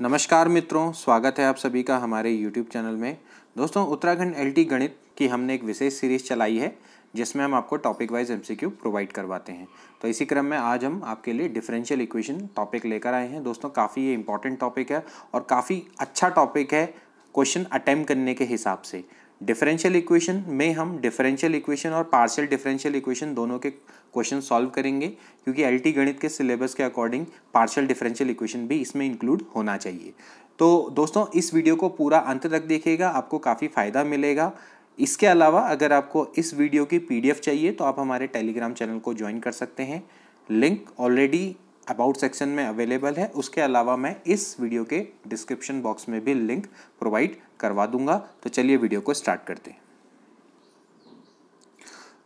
नमस्कार मित्रों स्वागत है आप सभी का हमारे यूट्यूब चैनल में दोस्तों उत्तराखंड एल गणित की हमने एक विशेष सीरीज चलाई है जिसमें हम आपको टॉपिक वाइज एम प्रोवाइड करवाते हैं तो इसी क्रम में आज हम आपके लिए डिफरेंशियल इक्वेशन टॉपिक लेकर आए हैं दोस्तों काफ़ी ये इंपॉर्टेंट टॉपिक है और काफ़ी अच्छा टॉपिक है क्वेश्चन अटैम्प्ट करने के हिसाब से डिफरेंशियल इक्वेशन में हम डिफरेंशियल इक्वेशन और पार्शियल डिफरेंशियल इक्वेशन दोनों के क्वेश्चन सॉल्व करेंगे क्योंकि एलटी गणित के सिलेबस के अकॉर्डिंग पार्शियल डिफरेंशियल इक्वेशन भी इसमें इंक्लूड होना चाहिए तो दोस्तों इस वीडियो को पूरा अंत तक देखिएगा आपको काफ़ी फ़ायदा मिलेगा इसके अलावा अगर आपको इस वीडियो की पी चाहिए तो आप हमारे टेलीग्राम चैनल को ज्वाइन कर सकते हैं लिंक ऑलरेडी अबाउट सेक्शन में अवेलेबल है उसके अलावा मैं इस वीडियो के डिस्क्रिप्शन बॉक्स में भी लिंक प्रोवाइड करवा दूंगा तो चलिए वीडियो को स्टार्ट करते हैं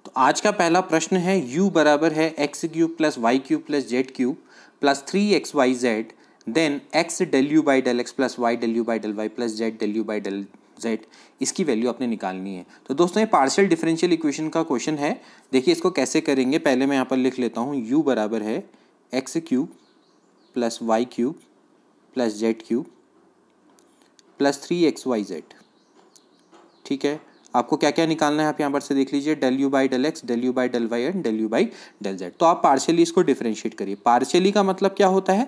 तो आज का पहला प्रश्न है u बराबर है x cube plus y cube plus z cube plus three x y z then x del u by del x plus y del u by del y plus z del u by del z इसकी value आपने निकालनी है तो दोस्तों ये partial differential equation का question है देखिए इसको कैसे करेंगे पहले मैं यहाँ पर लिख लेता हूँ यू बराबर है x cube plus y cube plus z cube plus three x y z ठीक है आपको क्या क्या निकालना है आप यहाँ पर से देख लीजिए del u by del x del u by del y and del u by del z तो आप पार्शियली इसको डिफ्रेंशिएट करिए पार्शियली का मतलब क्या होता है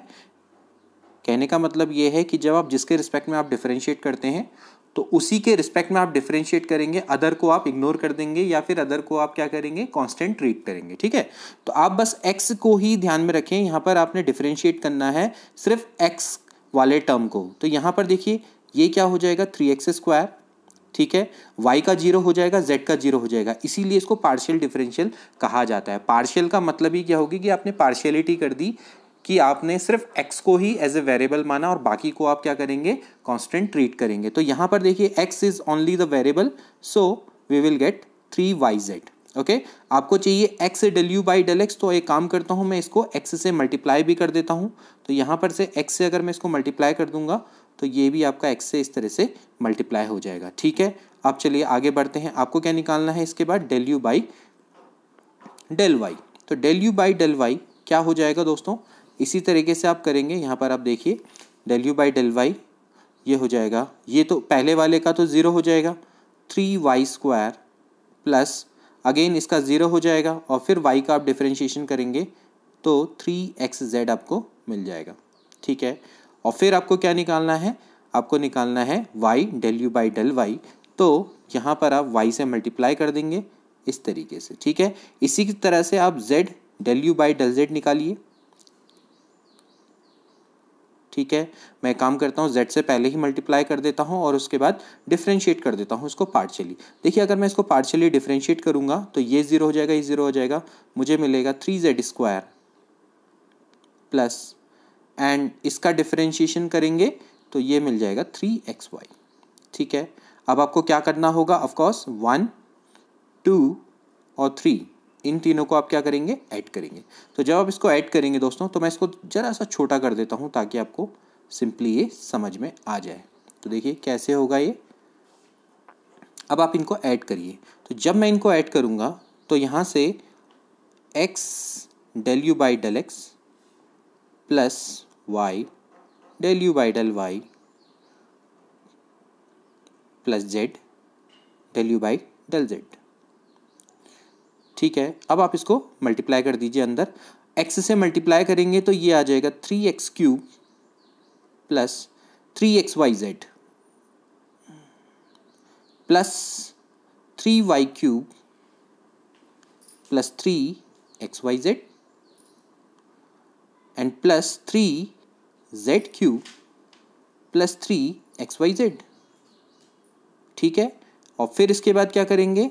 कहने का मतलब ये है कि जब आप जिसके रिस्पेक्ट में आप डिफ्रेंशिएट करते हैं तो उसी के रिस्पेक्ट में आप डिफ्रेंशिएट करेंगे अदर को आप इग्नोर कर देंगे या फिर अदर को आप क्या करेंगे कांस्टेंट ट्रीट करेंगे ठीक है तो आप बस एक्स को ही ध्यान में रखें यहाँ पर आपने डिफ्रेंशिएट करना है सिर्फ एक्स वाले टर्म को तो यहाँ पर देखिए ये क्या हो जाएगा थ्री एक्स स्क्वायर ठीक है वाई का जीरो हो जाएगा जेड का जीरो हो जाएगा इसीलिए इसको पार्शियल डिफरेंशियल कहा जाता है पार्शियल का मतलब ही क्या होगी कि आपने पार्शियलिटी कर दी कि आपने सिर्फ एक्स को ही एज ए वेरिएबल माना और बाकी को आप क्या करेंगे कॉन्स्टेंट ट्रीट करेंगे तो यहाँ पर देखिए x is only the variable so we will get three y z okay आपको चाहिए x del u by del x तो एक काम करता हूँ मैं इसको एक्स से मल्टीप्लाई भी कर देता हूँ तो यहाँ पर से एक्स से अगर मैं इसको मल्टीप्लाई कर दूंगा तो ये भी आपका एक्स से इस तरह से मल्टीप्लाई हो जाएगा ठीक है अब चलिए आगे बढ़ते हैं आपको क्या निकालना है इसके बाद del u by del y तो del u by del y क्या हो जाएगा दोस्तों इसी तरीके से आप करेंगे यहाँ पर आप देखिए del u by del y ये हो जाएगा ये तो पहले वाले का तो ज़ीरो हो जाएगा three y square plus again इसका ज़ीरो हो जाएगा और फिर वाई का आप डिफ्रेंशिएशन करेंगे तो थ्री एक्स जेड आपको मिल जाएगा ठीक है और फिर आपको क्या निकालना है आपको निकालना है y del u by del y तो यहाँ पर आप वाई से मल्टीप्लाई कर देंगे इस तरीके से ठीक है इसी की तरह से आप z del u by del z निकालिए ठीक है मैं काम करता हूँ जेड से पहले ही मल्टीप्लाई कर देता हूँ और उसके बाद डिफ्रेंशिएट कर देता हूँ उसको पार्शियली देखिए अगर मैं इसको पार्शियली डिफ्रेंशिएट करूँगा तो ये ज़ीरो हो जाएगा ये ज़ीरो हो जाएगा मुझे मिलेगा three z square plus and इसका डिफ्रेंशिएशन करेंगे तो ये मिल जाएगा थ्री एक्स वाई ठीक है अब आपको क्या करना होगा ऑफकोर्स वन टू और थ्री इन तीनों को आप क्या करेंगे ऐड करेंगे तो जब आप इसको ऐड करेंगे दोस्तों तो मैं इसको ज़रा सा छोटा कर देता हूँ ताकि आपको सिंपली ये समझ में आ जाए तो देखिए कैसे होगा ये अब आप इनको ऐड करिए तो जब मैं इनको ऐड करूँगा तो यहाँ से x del u by del x plus y del u by del y plus z del u by del z ठीक है अब आप इसको मल्टीप्लाई कर दीजिए अंदर एक्स से मल्टीप्लाई करेंगे तो ये आ जाएगा three x cube plus three x y z plus three y cube plus three x y z and plus three z cube plus three x y z ठीक है और फिर इसके बाद क्या करेंगे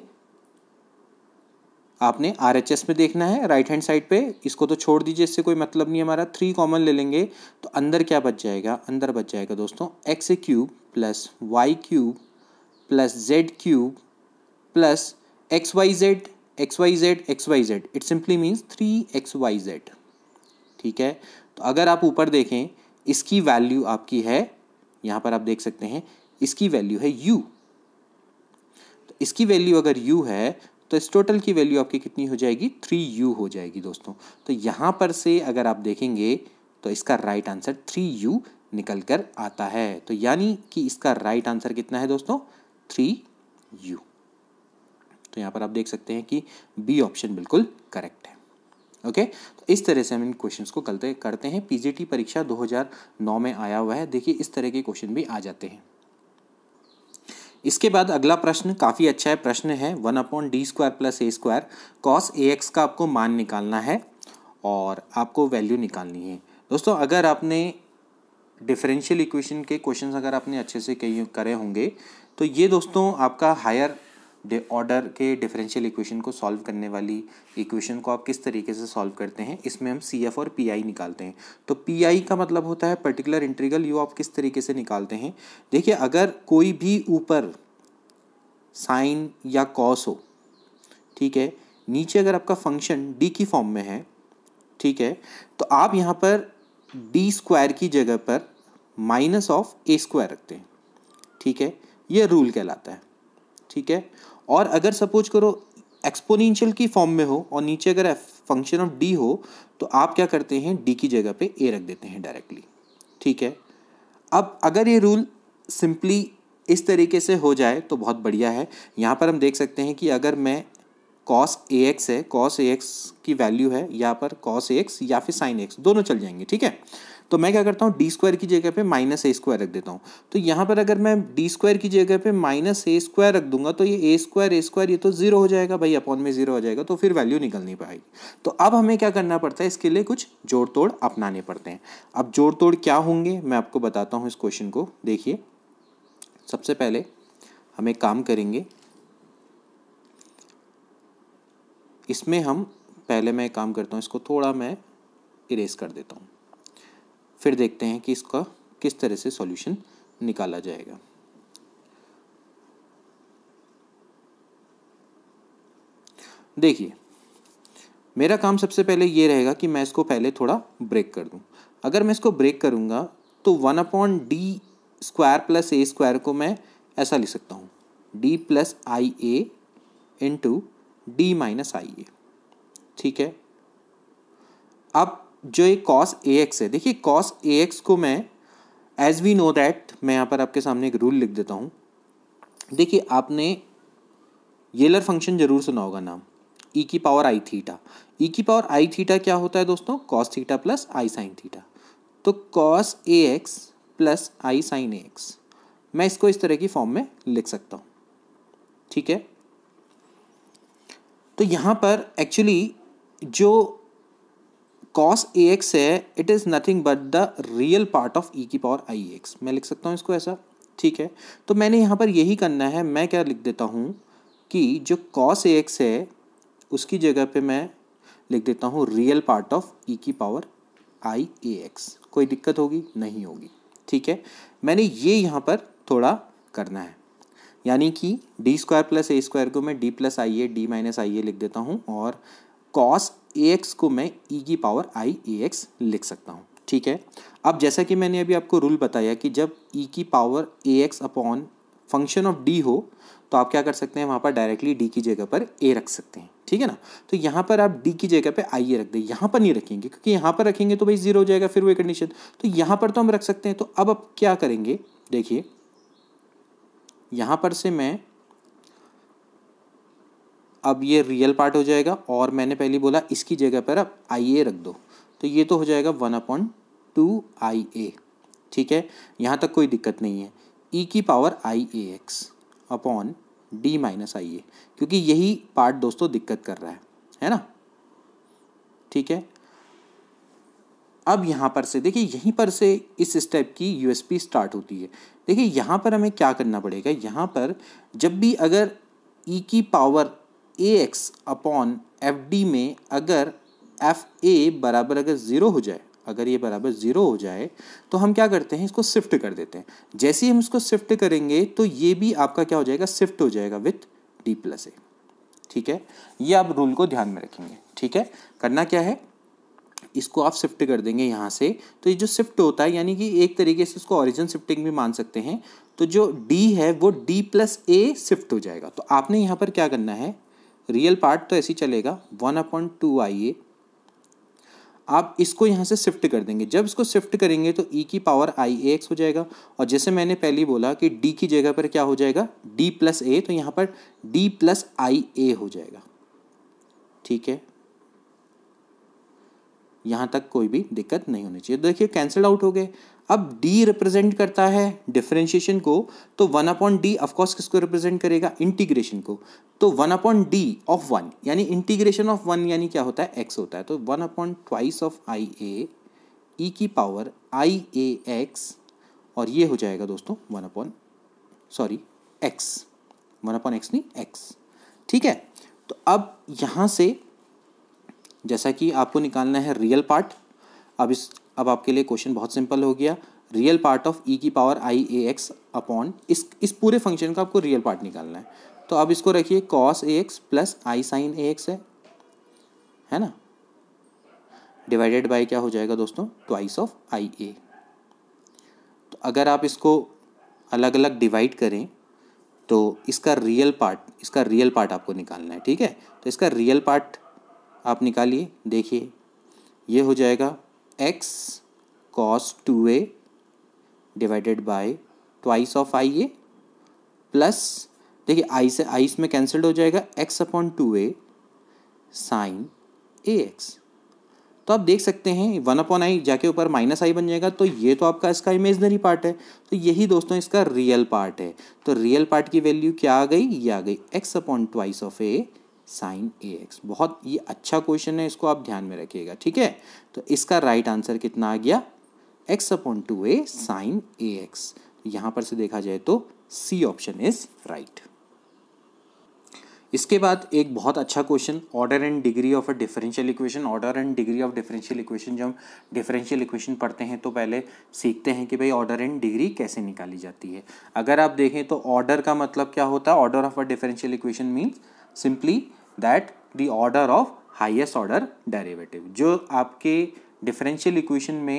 आपने आर एच एस में देखना है राइट हैंड साइड पे इसको तो छोड़ दीजिए इससे कोई मतलब नहीं हमारा थ्री कॉमन ले लेंगे तो अंदर क्या बच जाएगा अंदर बच जाएगा दोस्तों x cube plus y cube plus z cube plus x y z x y z x y z it simply means three x y z ठीक है तो अगर आप ऊपर देखें इसकी वैल्यू आपकी है यहां पर आप देख सकते हैं इसकी वैल्यू है यू तो इसकी वैल्यू अगर यू है तो इस टोटल की वैल्यू आपकी कितनी हो जाएगी थ्री यू हो जाएगी दोस्तों तो यहां पर से अगर आप देखेंगे तो इसका राइट आंसर थ्री यू निकल कर आता है तो यानी कि इसका राइट आंसर कितना है दोस्तों थ्री यू तो यहां पर आप देख सकते हैं कि बी ऑप्शन बिल्कुल करेक्ट ओके तो इस तरह से हम इन क्वेश्चंस को करते करते हैं पीजीटी परीक्षा 2009 में आया हुआ है देखिए इस तरह के क्वेश्चन भी आ जाते हैं इसके बाद अगला प्रश्न काफ़ी अच्छा है प्रश्न है one upon D square plus a square cos a x का आपको मान निकालना है और आपको वैल्यू निकालनी है दोस्तों अगर आपने डिफरेंशियल इक्वेशन के क्वेश्चंस अगर आपने अच्छे से कही करे होंगे तो ये दोस्तों आपका हायर ऑर्डर के डिफरेंशियल इक्वेशन को सॉल्व करने वाली इक्वेशन को आप किस तरीके से सॉल्व करते हैं इसमें हम सी एफ और पी आई निकालते हैं तो पी आई का मतलब होता है पर्टिकुलर इंट्रीगल यू आप किस तरीके से निकालते हैं देखिए अगर कोई भी ऊपर साइन या कॉस हो ठीक है नीचे अगर आपका फंक्शन डी की फॉर्म में है ठीक है तो आप यहाँ पर डी स्क्वायर की जगह पर माइनस ऑफ ए स्क्वायर रखते हैं ठीक है ये रूल कहलाता है ठीक है और अगर सपोज करो एक्सपोनेंशियल की फॉर्म में हो और नीचे अगर फंक्शन ऑफ डी हो तो आप क्या करते हैं डी की जगह पे ए रख देते हैं डायरेक्टली ठीक है अब अगर ये रूल सिंपली इस तरीके से हो जाए तो बहुत बढ़िया है यहाँ पर हम देख सकते हैं कि अगर मैं कॉस ए एक्स है कॉस ए एक्स की वैल्यू है यहाँ पर कॉस ए एक्स या फिर साइन एक्स दोनों चल जाएंगे ठीक है तो मैं क्या करता हूँ डी स्क्वायर की जगह पे माइनस ए स्क्वायर रख देता हूँ तो यहाँ पर अगर मैं डी स्क्वायर की जगह पे माइनस ए स्क्वायर रख दूंगा तो ये ए स्क्वायर ए स्क्वायर ये तो जीरो हो जाएगा भाई अपॉन में जीरो हो जाएगा तो फिर वैल्यू निकल नहीं पाएगी तो अब हमें क्या करना पड़ता है इसके लिए कुछ जोड़ तोड़ अपनाने पड़ते हैं अब जोड़ तोड़ क्या होंगे मैं आपको बताता हूँ इस क्वेश्चन को देखिए सबसे पहले हम एक काम करेंगे इसमें हम पहले मैं काम करता हूँ इसको थोड़ा मैं इरेज कर देता हूँ फिर देखते हैं कि इसका किस तरह से सॉल्यूशन निकाला जाएगा देखिए मेरा काम सबसे पहले ये रहेगा कि मैं इसको पहले थोड़ा ब्रेक कर दूं अगर मैं इसको ब्रेक करूंगा तो one upon D square plus a square को मैं ऐसा लिख सकता हूँ D plus i a into D minus i a ठीक है अब जो ये कॉस ए एक्स है देखिए कॉस ए एक्स को मैं एज वी नो दैट मैं यहाँ पर आपके सामने एक रूल लिख देता हूँ देखिए आपने येलर फंक्शन जरूर सुना होगा नाम ई e की पावर आई थीटा ई की पावर आई थीटा क्या होता है दोस्तों cos theta plus i sine theta तो cos a x plus i sine a x मैं इसको इस तरह की फॉर्म में लिख सकता हूँ ठीक है तो यहाँ पर एक्चुअली जो कॉस ए एक्स है it is nothing but the real part of e की पावर आई एक्स मैं लिख सकता हूँ इसको ऐसा ठीक है तो मैंने यहाँ पर यही करना है मैं क्या लिख देता हूँ कि जो कॉस ए एक्स है उसकी जगह पे मैं लिख देता हूँ रियल पार्ट ऑफ ई की पावर आई ए एक्स कोई दिक्कत होगी नहीं होगी ठीक है मैंने ये यहाँ पर थोड़ा करना है यानी कि D square plus a square को मैं D plus i a D minus i a लिख देता हूँ और कॉस ए एक्स को मैं ई e की पावर आई ए एक्स लिख सकता हूँ ठीक है अब जैसा कि मैंने अभी आपको रूल बताया कि जब ई e की power a x upon function of d हो तो आप क्या कर सकते हैं वहाँ पर डायरेक्टली डी की जगह पर ए रख सकते हैं ठीक है ना तो यहाँ पर आप डी की जगह पे आई ए रख दें यहाँ पर नहीं रखेंगे क्योंकि यहाँ पर रखेंगे तो भाई जीरो हो जाएगा फिर वो कंडीशन तो यहाँ पर तो हम रख सकते हैं तो अब आप क्या करेंगे देखिए यहाँ पर से मैं अब ये रियल पार्ट हो जाएगा और मैंने पहले बोला इसकी जगह पर अब आई ए रख दो तो ये तो हो जाएगा one upon two i a ठीक है यहाँ तक कोई दिक्कत नहीं है ई e की power i a x upon d minus i a क्योंकि यही पार्ट दोस्तों दिक्कत कर रहा है है ना ठीक है अब यहाँ पर से देखिए यहीं पर से इस स्टेप की यूएसपी स्टार्ट होती है देखिए यहाँ पर हमें क्या करना पड़ेगा यहाँ पर जब भी अगर ई e की power a x upon f d में अगर एफ ए बराबर अगर ज़ीरो हो जाए अगर ये बराबर ज़ीरो हो जाए तो हम क्या करते हैं इसको शिफ्ट कर देते हैं जैसे ही हम इसको शिफ्ट करेंगे तो ये भी आपका क्या हो जाएगा शिफ्ट हो जाएगा विथ डी प्लस ए ठीक है ये आप रूल को ध्यान में रखेंगे ठीक है करना क्या है इसको आप शिफ्ट कर देंगे यहाँ से तो ये जो शिफ्ट होता है यानी कि एक तरीके से इसको ऑरिजिन शिफ्टिंग भी मान सकते हैं तो जो डी है वो डी प्लस ए शिफ्ट हो जाएगा तो आपने यहाँ पर क्या करना है रियल पार्ट तो ऐसे ही चलेगा one upon two i a आप इसको यहाँ से शिफ्ट कर देंगे जब इसको शिफ्ट करेंगे तो ई e की पावर आई ए एक्स हो जाएगा और जैसे मैंने पहले बोला कि डी की जगह पर क्या हो जाएगा डी प्लस ए तो यहाँ पर डी प्लस आई ए हो जाएगा ठीक है यहाँ तक कोई भी दिक्कत नहीं होनी चाहिए तो देखिए कैंसिल आउट हो गए अब डी रिप्रेजेंट करता है डिफरेंशिएशन को तो वन अपॉन डी ऑफकोर्स किसको रिप्रेजेंट करेगा इंटीग्रेशन को तो one upon d of one यानी इंटीग्रेशन ऑफ वन यानी क्या होता है एक्स होता है तो one upon twice of i a e की पावर आई ए एक्स और ये हो जाएगा दोस्तों one upon sorry x one upon x नहीं एक्स ठीक है तो अब यहाँ से जैसा कि आपको निकालना है रियल पार्ट अब इस अब आपके लिए क्वेश्चन बहुत सिंपल हो गया रियल पार्ट ऑफ ई की power i a x upon इस इस पूरे फंक्शन का आपको रियल पार्ट निकालना है तो अब इसको रखिए cos a x plus i sine a x है है ना डिवाइडेड बाय क्या हो जाएगा दोस्तों ट्वाइस ऑफ आई ए तो अगर आप इसको अलग अलग डिवाइड करें तो इसका रियल पार्ट इसका रियल पार्ट आपको निकालना है ठीक है तो इसका रियल पार्ट आप निकालिए देखिए ये हो जाएगा x cos 2a divided by twice of i a plus देखिए आई से आई में कैंसल्ड हो जाएगा x upon two a sine a x तो आप देख सकते हैं वन अपॉन आई जाके ऊपर माइनस आई बन जाएगा तो ये तो आपका इसका इमेजनरी पार्ट है तो यही दोस्तों इसका रियल पार्ट है तो रियल पार्ट की वैल्यू क्या आ गई ये आ गई x upon twice of a sine a x बहुत ये अच्छा क्वेश्चन है इसको आप ध्यान में रखिएगा ठीक है तो इसका राइट आंसर कितना आ गया x upon two a sine a x यहाँ पर से देखा जाए तो सी ऑप्शन इज राइट इसके बाद एक बहुत अच्छा question order and degree of a differential equation order and degree of differential equation जब हम डिफरेंशियल इक्वेशन पढ़ते हैं तो पहले सीखते हैं कि भाई ऑर्डर एंड डिग्री कैसे निकाली जाती है अगर आप देखें तो ऑर्डर का मतलब क्या होता है order of a differential equation means simply that the order of highest order derivative जो आपके differential equation में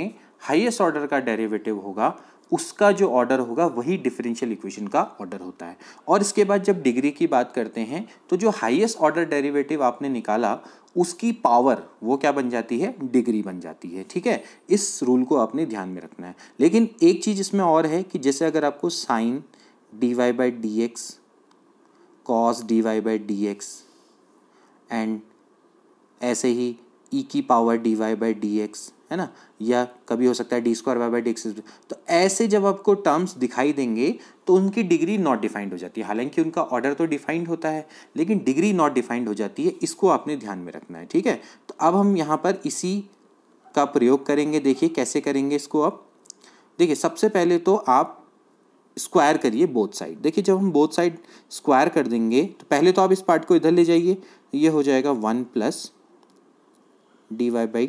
highest order का derivative होगा उसका जो ऑर्डर होगा वही डिफरेंशियल इक्वेशन का ऑर्डर होता है और इसके बाद जब डिग्री की बात करते हैं तो जो highest ऑर्डर derivative आपने निकाला उसकी पावर वो क्या बन जाती है डिग्री बन जाती है ठीक है इस रूल को आपने ध्यान में रखना है लेकिन एक चीज़ इसमें और है कि जैसे अगर आपको sine d y by d x cos d y by d x and ऐसे ही e की power d y by d x है ना या कभी हो सकता है d square y by d x तो ऐसे जब आपको टर्म्स दिखाई देंगे तो उनकी डिग्री नॉट डिफाइंड हो जाती है हालांकि उनका ऑर्डर तो डिफाइंड होता है लेकिन डिग्री नॉट डिफाइंड हो जाती है इसको आपने ध्यान में रखना है ठीक है तो अब हम यहाँ पर इसी का प्रयोग करेंगे देखिए कैसे करेंगे इसको आप देखिए सबसे पहले तो आप स्क्वायर करिए बोथ साइड देखिए जब हम बोथ साइड स्क्वायर कर देंगे तो पहले तो आप इस पार्ट को इधर ले जाइए ये हो जाएगा one plus d y by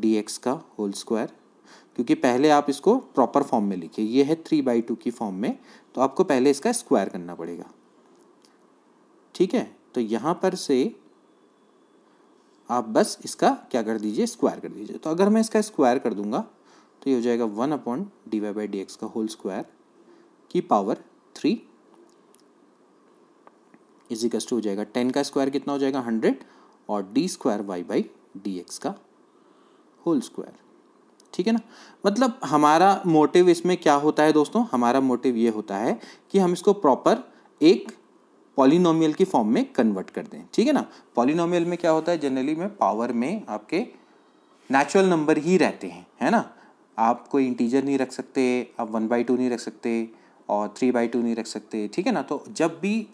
d x का होल स्क्वायर क्योंकि पहले आप इसको प्रॉपर फॉर्म में लिखिए ये है थ्री बाई टू की फॉर्म में तो आपको पहले इसका स्क्वायर करना पड़ेगा ठीक है तो यहाँ पर से आप बस इसका क्या कर दीजिए स्क्वायर कर दीजिए तो अगर मैं इसका स्क्वायर कर दूंगा तो ये हो जाएगा one upon d y by d x का होल स्क्वायर की पावर थ्री इजिकस टू हो जाएगा टेन का स्क्वायर कितना हो जाएगा हंड्रेड और d square y by d x का होल स्क्वायर ठीक है ना मतलब हमारा मोटिव इसमें क्या होता है दोस्तों हमारा मोटिव ये होता है कि हम इसको प्रॉपर एक पॉलिनोमियल की फॉर्म में कन्वर्ट कर दें ठीक है ना पॉलिनोमियल में क्या होता है जनरली में पावर में आपके नेचुरल नंबर ही रहते हैं है ना आप कोई इंटीजर नहीं रख सकते आप वन बाई टू नहीं रख सकते और थ्री बाई टू नहीं रख सकते ठीक है ना तो जब भी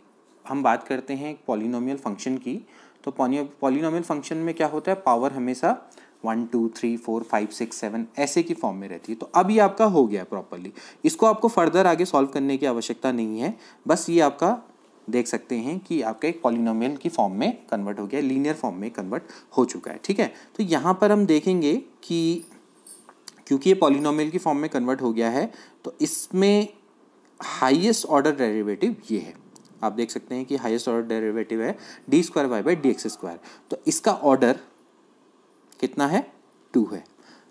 हम बात करते हैं पॉलिनोमियल फंक्शन की तो पॉलिनोमियल फंक्शन में क्या होता है पावर हमेशा one two three four five six seven ऐसे की फॉर्म में रहती है तो अब ये आपका हो गया प्रॉपरली इसको आपको फर्दर आगे सॉल्व करने की आवश्यकता नहीं है बस ये आपका देख सकते हैं कि आपका एक पॉलिनोमियल की फॉर्म में कन्वर्ट हो गया लीनियर फॉर्म में कन्वर्ट हो चुका है ठीक है तो यहाँ पर हम देखेंगे कि क्योंकि ये पॉलिनोमियल की फॉर्म में कन्वर्ट हो गया है तो इसमें हाईएस्ट ऑर्डर डेरिवेटिव ये है आप देख सकते हैं कि हाईएस्ट ऑर्डर डेरिवेटिव है d square y by d x square तो इसका ऑर्डर कितना है टू है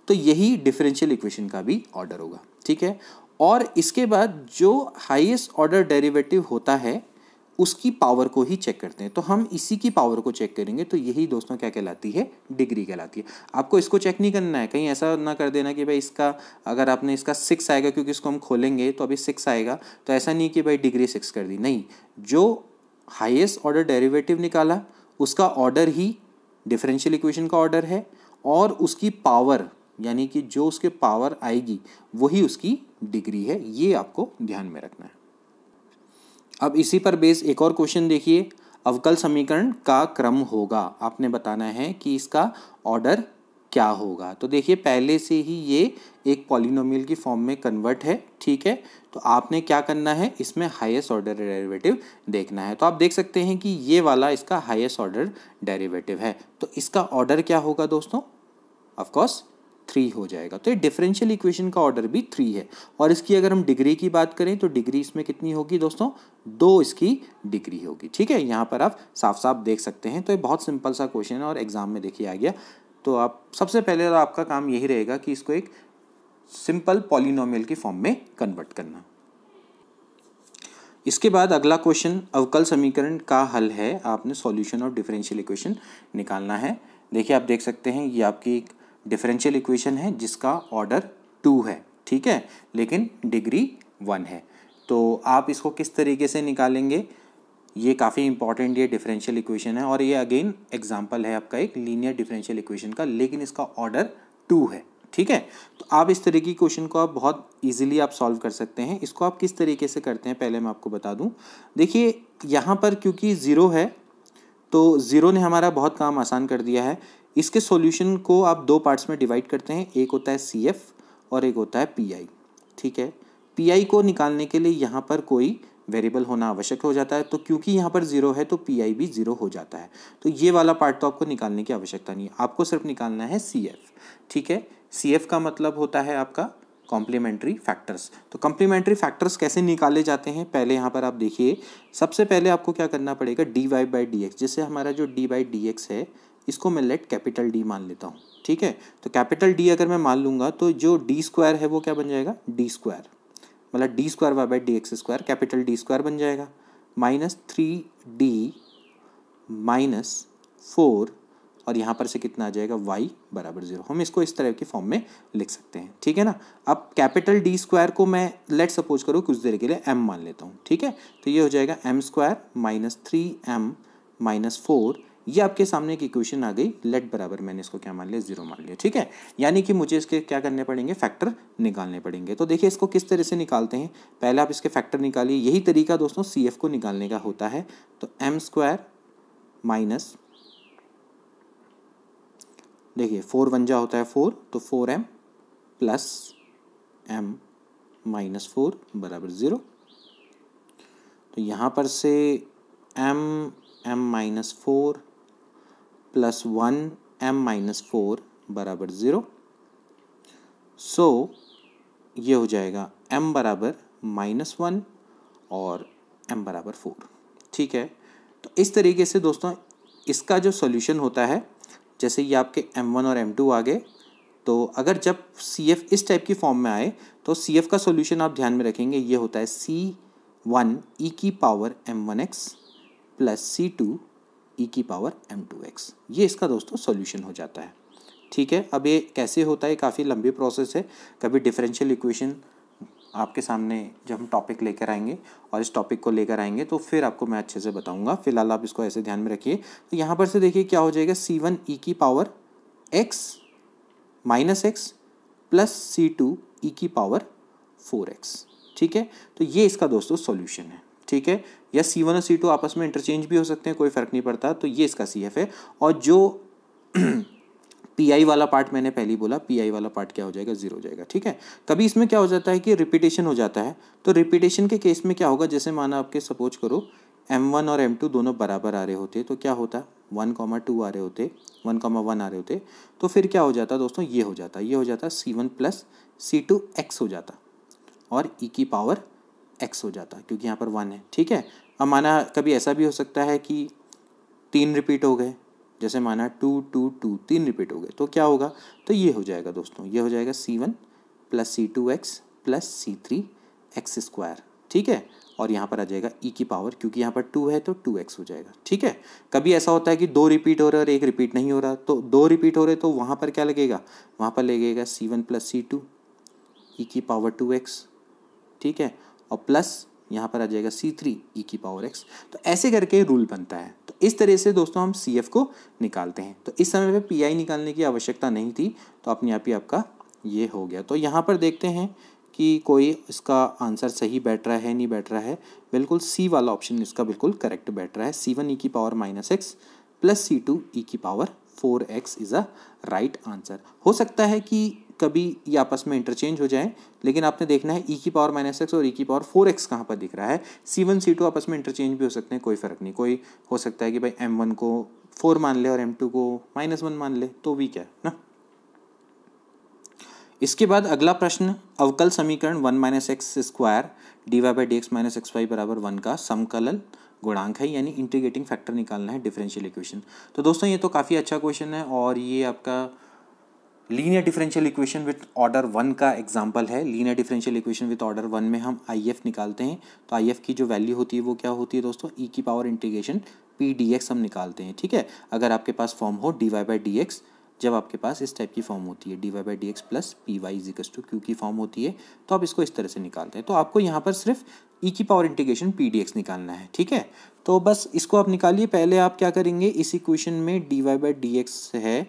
तो यही डिफरेंशियल इक्वेशन का भी ऑर्डर होगा ठीक है और इसके बाद जो हाईएस्ट ऑर्डर डेरिवेटिव होता है उसकी पावर को ही चेक करते हैं तो हम इसी की पावर को चेक करेंगे तो यही दोस्तों क्या कहलाती है डिग्री कहलाती है आपको इसको चेक नहीं करना है कहीं ऐसा ना कर देना कि भाई इसका अगर आपने इसका सिक्स आएगा क्योंकि इसको हम खोलेंगे तो अभी सिक्स आएगा तो ऐसा नहीं कि भाई डिग्री सिक्स कर दी नहीं जो हाइएस्ट ऑर्डर डेरीवेटिव निकाला उसका ऑर्डर ही डिफरेंशियल इक्वेशन का ऑर्डर है और उसकी पावर यानी कि जो उसके पावर आएगी वही उसकी डिग्री है ये आपको ध्यान में रखना है अब इसी पर बेस एक और क्वेश्चन देखिए अवकल समीकरण का क्रम होगा आपने बताना है कि इसका ऑर्डर क्या होगा तो देखिए पहले से ही ये एक पॉलिनोमियल की फॉर्म में कन्वर्ट है ठीक है तो आपने क्या करना है इसमें हाईएस्ट ऑर्डर डेरिवेटिव देखना है तो आप देख सकते हैं कि ये वाला इसका हाईएस्ट ऑर्डर डेरिवेटिव है तो इसका ऑर्डर क्या होगा दोस्तों ऑफकोर्स थ्री हो जाएगा तो ये डिफरेंशियल इक्वेशन का ऑर्डर भी थ्री है और इसकी अगर हम डिग्री की बात करें तो डिग्री इसमें कितनी होगी दोस्तों दो इसकी डिग्री होगी ठीक है यहाँ पर आप साफ साफ देख सकते हैं तो ये बहुत सिंपल सा क्वेश्चन है और एग्जाम में देखिए आ गया तो आप सबसे पहले तो आपका काम यही रहेगा कि इसको एक सिंपल पॉलिनोमियल के फॉर्म में कन्वर्ट करना इसके बाद अगला क्वेश्चन अवकल समीकरण का हल है आपने सॉल्यूशन ऑफ डिफरेंशियल इक्वेशन निकालना है देखिए आप देख सकते हैं ये आपकी एक डिफरेंशियल इक्वेशन है जिसका ऑर्डर टू है ठीक है लेकिन डिग्री वन है तो आप इसको किस तरीके से निकालेंगे ये काफ़ी इंपॉर्टेंट ये डिफरेंशियल इक्वेशन है और ये अगेन एग्जांपल है आपका एक लीनियर डिफरेंशियल इक्वेशन का लेकिन इसका ऑर्डर टू है ठीक है तो आप इस तरीके की क्वेश्चन को आप बहुत इजीली आप सॉल्व कर सकते हैं इसको आप किस तरीके से करते हैं पहले मैं आपको बता दूं देखिए यहाँ पर क्योंकि ज़ीरो है तो ज़ीरो ने हमारा बहुत काम आसान कर दिया है इसके सॉल्यूशन को आप दो पार्ट्स में डिवाइड करते हैं एक होता है सी एफ और एक होता है पी आई ठीक है पी आई को निकालने के लिए यहाँ पर कोई वेरिएबल होना आवश्यक हो जाता है तो क्योंकि यहाँ पर जीरो है तो पी आई भी जीरो हो जाता है तो ये वाला पार्ट तो आपको निकालने की आवश्यकता नहीं है आपको सिर्फ निकालना है सी एफ ठीक है सी एफ का मतलब होता है आपका कॉम्प्लीमेंट्री फैक्टर्स तो कॉम्प्लीमेंट्री फैक्टर्स कैसे निकाले जाते हैं पहले यहाँ पर आप देखिए सबसे पहले आपको क्या करना पड़ेगा d y by d x जिससे हमारा जो डी बाई डी एक्स है इसको मैं लेट कैपिटल डी मान लेता हूँ ठीक है तो कैपिटल डी अगर मैं मान लूँगा तो जो डी स्क्वायर है वो क्या बन जाएगा डी स्क्वायर मतलब d square y by d x square capital d square बन जाएगा minus three d minus four और यहाँ पर से कितना आ जाएगा वाई बराबर जीरो हम इसको इस तरह के फॉर्म में लिख सकते हैं ठीक है ना अब कैपिटल डी स्क्वायर को मैं लेट सपोज करूँ कुछ देर के लिए एम मान लेता हूँ ठीक है तो ये हो जाएगा m square minus three m minus four ये आपके सामने एक इक्वेशन आ गई लेट बराबर मैंने इसको क्या मान लिया जीरो मान लिया ठीक है यानी कि मुझे इसके क्या करने पड़ेंगे फैक्टर निकालने पड़ेंगे तो देखिए इसको किस तरह से निकालते हैं पहले आप इसके फैक्टर निकालिए यही तरीका दोस्तों सी को निकालने का होता है तो एम स्क्वायर माइनस देखिए फोर वन जा होता है फोर तो four m plus m minus four बराबर ज़ीरो तो यहाँ पर से m m minus four plus one m minus four बराबर ज़ीरो सो ये हो जाएगा एम बराबर माइनस वन और एम बराबर फोर ठीक है तो इस तरीके से दोस्तों इसका जो सॉल्यूशन होता है जैसे ये आपके एम वन और एम टू आ गए तो अगर जब सी एफ इस टाइप की फॉर्म में आए तो सी एफ का सॉल्यूशन आप ध्यान में रखेंगे ये होता है सी वन ई की power m one x plus c two e e की पावर एम टू एक्स ये इसका दोस्तों सोल्यूशन हो जाता है ठीक है अब ये कैसे होता है काफ़ी लंबी प्रोसेस है कभी डिफरेंशियल इक्वेशन आपके सामने जब हम टॉपिक लेकर आएंगे और इस टॉपिक को लेकर आएंगे तो फिर आपको मैं अच्छे से बताऊंगा फिलहाल आप इसको ऐसे ध्यान में रखिए तो यहाँ पर से देखिए क्या हो जाएगा सी वन ई की power x minus x plus c two e की पावर फोर एक्स ठीक है तो ये इसका दोस्तों सॉल्यूशन है ठीक है या सी वन और सी टू आपस में इंटरचेंज भी हो सकते हैं कोई फ़र्क नहीं पड़ता तो ये इसका सी एफ है और जो पी आई वाला पार्ट मैंने पहले बोला पी आई वाला पार्ट क्या हो जाएगा जीरो हो जाएगा ठीक है कभी इसमें क्या हो जाता है कि रिपीटेशन हो जाता है तो रिपीटेशन के केस में क्या होगा जैसे माना आपके सपोज करो एम वन और एम टू दोनों बराबर आ रहे होते तो क्या होता वन कॉमा टू आ रहे होते वन कॉमा वन आ रहे होते तो फिर क्या हो जाता दोस्तों ये हो जाता ये हो जाता c one plus c two x हो जाता और ई e की पावर एक्स हो जाता क्योंकि यहाँ पर वन है ठीक है अब माना कभी ऐसा भी हो सकता है कि तीन रिपीट हो गए जैसे माना टू टू टू तीन रिपीट हो गए तो क्या होगा तो ये हो जाएगा दोस्तों ये हो जाएगा c one plus c two x plus c three x square ठीक है और यहाँ पर आ जाएगा ई e की पावर क्योंकि यहाँ पर टू है तो टू एक्स हो जाएगा ठीक है कभी ऐसा होता है कि दो रिपीट हो रहा है और एक रिपीट नहीं हो रहा तो दो रिपीट हो रहे तो वहाँ पर क्या लगेगा वहाँ पर लगेगा c one plus c two e की पावर टू एक्स ठीक है और प्लस यहाँ पर आ जाएगा सी थ्री ई की पावर एक्स तो ऐसे करके रूल बनता है तो इस तरह से दोस्तों हम सी एफ को निकालते हैं तो इस समय पे पी आई निकालने की आवश्यकता नहीं थी तो अपने आप ही आपका ये हो गया तो यहाँ पर देखते हैं कि कोई इसका आंसर सही बैठ रहा है नहीं बैठ रहा है बिल्कुल सी वाला ऑप्शन इसका बिल्कुल करेक्ट बैठ रहा है सी वन ई की power minus x plus c two e की power four x is a right answer हो सकता है कि कभी ये आपस में इंटरचेंज हो जाएं लेकिन आपने देखना है ई e की पावर माइनस एक्स और ई e की पावर फोर एक्स कहाँ पर दिख रहा है सी वन सी टू आपस में इंटरचेंज भी हो सकते हैं कोई फ़र्क नहीं कोई हो सकता है कि भाई एम वन को फोर मान ले और एम टू को माइनस वन मान ले तो भी क्या ना इसके बाद अगला प्रश्न अवकल समीकरण one minus x square d y by d x minus x y बराबर वन का समकलन गुणांक है यानी इंटीग्रेटिंग फैक्टर निकालना है डिफरेंशियल इक्वेशन तो दोस्तों ये तो काफ़ी अच्छा क्वेश्चन है और ये आपका linear differential equation with order one का एग्जाम्पल है linear differential equation with order one में हम आई एफ निकालते हैं तो आई एफ़ की जो वैल्यू होती है वो क्या होती है दोस्तों ई e की power integration p d x हम निकालते हैं ठीक है अगर आपके पास फॉर्म हो d y by d x जब आपके पास इस टाइप की फॉर्म होती है d y by d x plus p y इजिकस टू क्यू की फॉर्म होती है तो आप इसको इस तरह से निकालते हैं तो आपको यहाँ पर सिर्फ ई e की power integration p d x निकालना है ठीक है तो बस इसको आप निकालिए पहले आप क्या करेंगे इस इक्वेशन में d y by d x है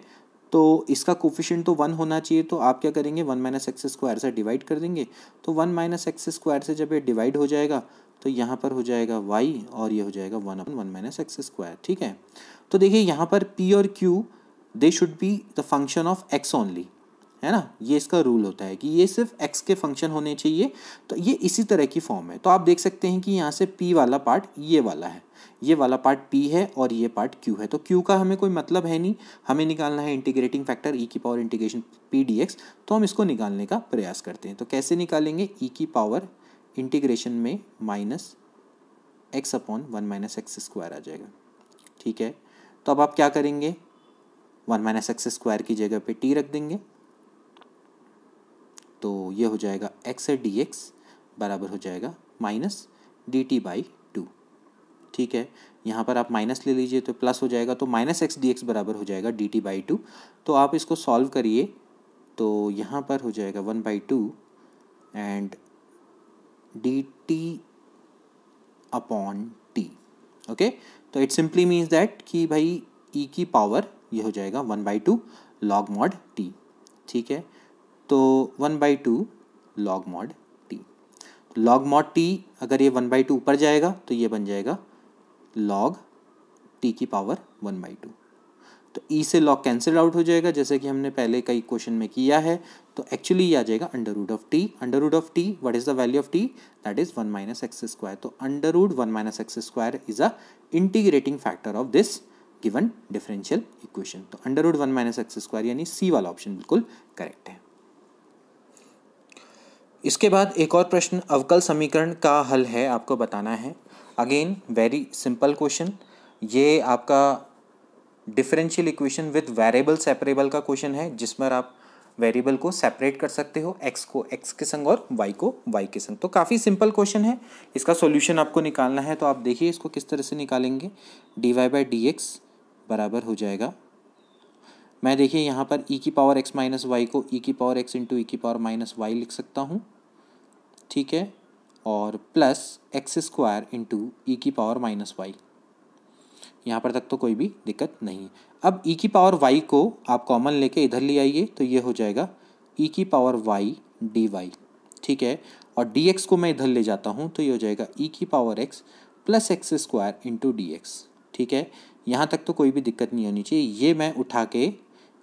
तो इसका कोफिशेंट तो वन होना चाहिए तो आप क्या करेंगे वन माइनस एक्स स्क्वायर से डिवाइड कर देंगे तो वन माइनस एक्स स्क्वायर से जब ये डिवाइड हो जाएगा तो यहाँ पर हो जाएगा वाई और ये हो जाएगा one upon one minus x square ठीक है तो देखिए यहाँ पर पी और q they should be the function of x only है ना ये इसका रूल होता है कि ये सिर्फ एक्स के फंक्शन होने चाहिए तो ये इसी तरह की फॉर्म है तो आप देख सकते हैं कि यहाँ से पी वाला पार्ट ये वाला है ये वाला पार्ट पी है और ये पार्ट क्यू है तो क्यू का हमें कोई मतलब है नहीं हमें निकालना है इंटीग्रेटिंग फैक्टर ई की power integration p d x तो हम इसको निकालने का प्रयास करते हैं तो कैसे निकालेंगे ई e की पावर इंटीग्रेशन में minus x upon one minus x square आ जाएगा ठीक है तो अब आप क्या करेंगे वन माइनस एक्स स्क्वायर की जगह पे टी रख देंगे तो ये हो जाएगा एक्स है डी एक्स बराबर हो जाएगा minus d t by two ठीक है यहाँ पर आप माइनस ले लीजिए तो प्लस हो जाएगा तो माइनस एक्स डी एक्स बराबर हो जाएगा डी टी बाई टू तो आप इसको सॉल्व करिए तो यहाँ पर हो जाएगा one by two and d t upon t okay तो इट सिंपली मीन्स दैट कि भाई ई e की पावर ये हो जाएगा one by two log mod t ठीक है तो one by two log mod t log mod t अगर ये वन बाई टू ऊपर जाएगा तो ये बन जाएगा लॉग टी की पावर वन बाई टू तो ई e से लॉग कैंसिल आउट हो जाएगा जैसे कि हमने पहले कई क्वेश्चन में किया है तो एक्चुअली ये आ जाएगा under root of t under root of t what is the value of t that is one minus x square तो under root one minus x square is a integrating factor of this given differential equation तो under root one minus x square यानी सी वाला option बिल्कुल correct है इसके बाद एक और प्रश्न अवकल समीकरण का हल है आपको बताना है अगेन वेरी सिंपल क्वेश्चन ये आपका differential equation with variable separable का क्वेश्चन है जिस पर आप वेरिएबल को सेपरेट कर सकते हो एक्स को एक्स के संग और वाई को वाई के संग तो काफ़ी सिंपल क्वेश्चन है इसका सॉल्यूशन आपको निकालना है तो आप देखिए इसको किस तरह से निकालेंगे d y by d x बराबर हो जाएगा मैं देखिए यहाँ पर ई e की पावर एक्स माइनस वाई को ई e की पावर एक्स इंटू ई की पावर माइनस वाई लिख सकता हूँ ठीक है और plus x square into e की पावर माइनस वाई यहाँ पर तक तो कोई भी दिक्कत नहीं अब ई e की पावर वाई को आप कॉमन लेके इधर ले आइए तो ये हो जाएगा ई की पावर वाई डी वाई ठीक है और डी एक्स को मैं इधर ले जाता हूँ तो ये हो जाएगा ई की power x plus x square into d x ठीक है यहाँ तक तो कोई भी दिक्कत नहीं होनी चाहिए ये मैं उठा के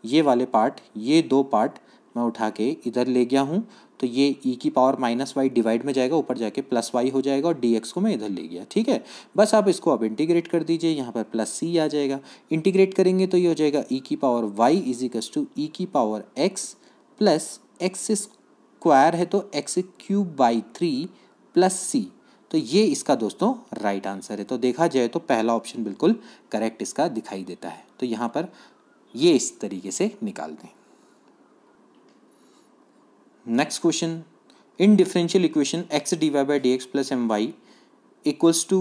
ये वाले पार्ट ये दो पार्ट मैं उठा के इधर ले गया हूँ तो ये e की पावर माइनस वाई डिवाइड में जाएगा ऊपर जाके प्लस वाई हो जाएगा और डी एक्स को मैं इधर ले गया ठीक है बस आप इसको अब इंटीग्रेट कर दीजिए यहाँ पर प्लस सी आ जाएगा इंटीग्रेट करेंगे तो ये हो जाएगा e की power y is x to e की power x plus x square है तो x cube by three plus c तो ये इसका दोस्तों राइट आंसर है तो देखा जाए तो पहला ऑप्शन बिल्कुल करेक्ट इसका दिखाई देता है तो यहाँ पर ये इस तरीके से निकाल दें next question in differential equation x d y by d x plus m y equals to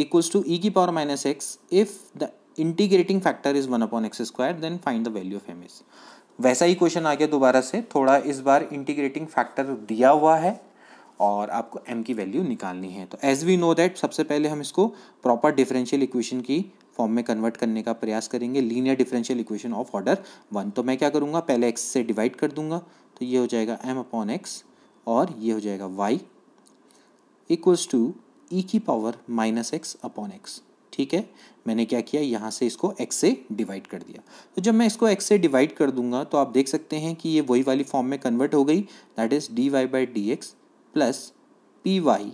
equals to e की power minus x if the integrating factor is one upon x square then find the value of m s वैसा ही question आ गया दोबारा से थोड़ा इस बार integrating factor दिया हुआ है और आपको एम की वैल्यू निकालनी है तो एज वी नो दैट सबसे पहले हम इसको प्रॉपर डिफरेंशियल इक्वेशन की फॉर्म में कन्वर्ट करने का प्रयास करेंगे linear differential equation of order one तो मैं क्या करूँगा पहले एक्स से डिवाइड कर दूंगा तो ये हो जाएगा एम अपॉन एक्स और ये हो जाएगा वाई इक्वल्स टू ई की power minus x upon x ठीक है मैंने क्या किया यहाँ से इसको x से डिवाइड कर दिया तो जब मैं इसको x से डिवाइड कर दूंगा तो आप देख सकते हैं कि ये वही वाली फॉर्म में कन्वर्ट हो गई that is d y by d x plus p y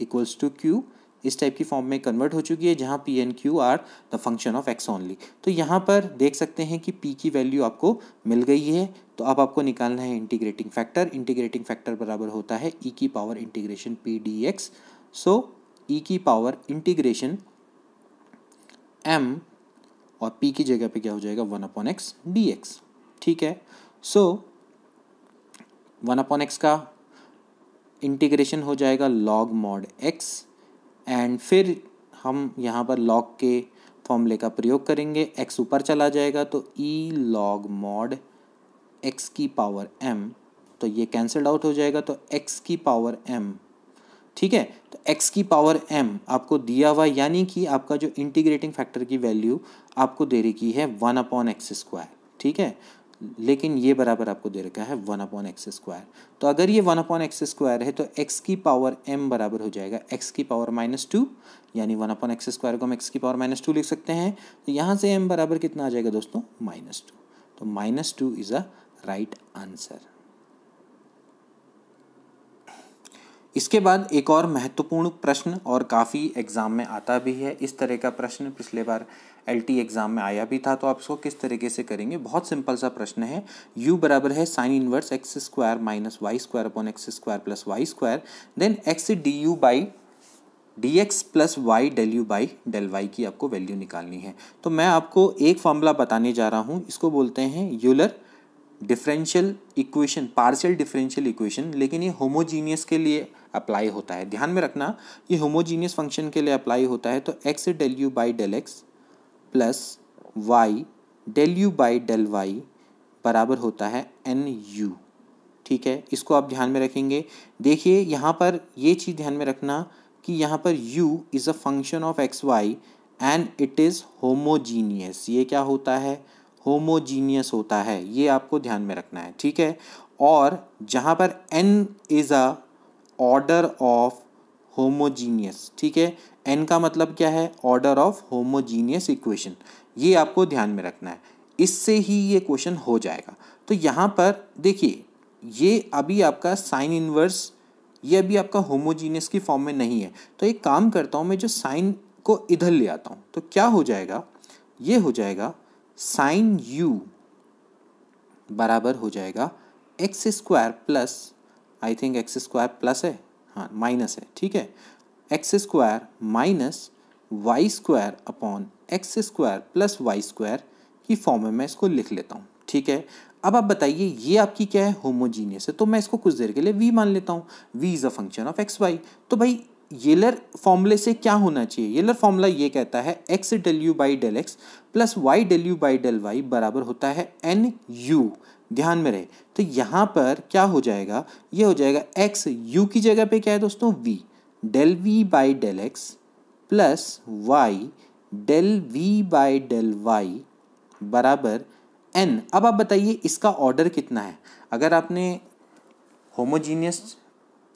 equals to q इस टाइप की फॉर्म में कन्वर्ट हो चुकी है जहाँ p and q are the function of x only तो यहाँ पर देख सकते हैं कि पी की वैल्यू आपको मिल गई है तो अब आपको निकालना है इंटीग्रेटिंग फैक्टर इंटीग्रेटिंग फैक्टर बराबर होता है ई e की power integration p d x so e की पावर इंटीग्रेशन एम और पी की जगह पे क्या हो जाएगा one upon x d x ठीक है सो वन अपॉन एक्स का इंटीग्रेशन हो जाएगा लॉग मॉड एक्स एंड फिर हम यहाँ पर लॉग के फॉर्मूले का प्रयोग करेंगे एक्स ऊपर चला जाएगा तो ई लॉग मॉड एक्स की पावर एम तो ये कैंसल्ड आउट हो जाएगा तो एक्स की पावर एम ठीक है तो एक्स की पावर एम आपको दिया हुआ यानी कि आपका जो इंटीग्रेटिंग फैक्टर की वैल्यू आपको दे रही है वन अपॉन एक्स स्क्वायर ठीक है लेकिन ये बराबर आपको दे रखा है वन अपॉन एक्स स्क्वायर तो अगर ये वन अपॉन एक्स स्क्वायर है तो एक्स की पावर एम बराबर हो जाएगा एक्स की पावर माइनस टू यानी वन अपॉन एक्स स्क्वायर को हम एक्स की पावर माइनस टू लिख सकते हैं तो यहाँ से एम बराबर कितना आ जाएगा दोस्तों माइनस टू तो minus two is a right answer इसके बाद एक और महत्वपूर्ण प्रश्न और काफ़ी एग्जाम में आता भी है इस तरह का प्रश्न पिछले बार एल एग्ज़ाम में आया भी था तो आप इसको किस तरीके से करेंगे बहुत सिंपल सा प्रश्न है यू बराबर है sine inverse x square minus y square upon x square plus y square then x d u by d x plus y del u by del y की आपको वैल्यू निकालनी है तो मैं आपको एक फॉर्मूला बताने जा रहा हूँ इसको बोलते हैं Euler differential equation partial differential equation लेकिन ये होमोजीनियस के लिए अप्लाई होता है ध्यान में रखना ये होमोजीनियस फंक्शन के लिए अप्लाई होता है तो x del u by del x plus y del u by del y बराबर होता है एन यू ठीक है इसको आप ध्यान में रखेंगे देखिए यहाँ पर ये चीज़ ध्यान में रखना कि यहाँ पर u is a function of x y and it is homogeneous ये क्या होता है होमोजीनियस होता है ये आपको ध्यान में रखना है ठीक है और जहाँ पर n is a order of homogeneous ठीक है एन का मतलब क्या है ऑर्डर ऑफ होमोजीनियस इक्वेशन ये आपको ध्यान में रखना है इससे ही ये क्वेश्चन हो जाएगा तो यहाँ पर देखिए ये अभी आपका साइन इनवर्स ये अभी आपका होमोजीनियस की फॉर्म में नहीं है तो एक काम करता हूँ मैं जो साइन को इधर ले आता हूँ तो क्या हो जाएगा ये हो जाएगा साइन यू बराबर हो जाएगा x square plus I think x square plus है हाँ माइनस है ठीक है x square minus y square upon x square plus y square की फॉर्म में मैं इसको लिख लेता हूँ ठीक है अब आप बताइए ये आपकी क्या है होमोजीनियस है तो मैं इसको कुछ देर के लिए वी मान लेता हूँ v is a function of x y तो भाई येलर फॉर्मूले से क्या होना चाहिए येलर फॉर्मूला ये कहता है x del u by del x plus y del u by del y बराबर होता है एन यू ध्यान में रहे तो यहाँ पर क्या हो जाएगा ये हो जाएगा एक्स यू की जगह पे क्या है दोस्तों v del v by del x plus y del v by del y बराबर एन अब आप बताइए इसका ऑर्डर कितना है अगर आपने होमोजीनियस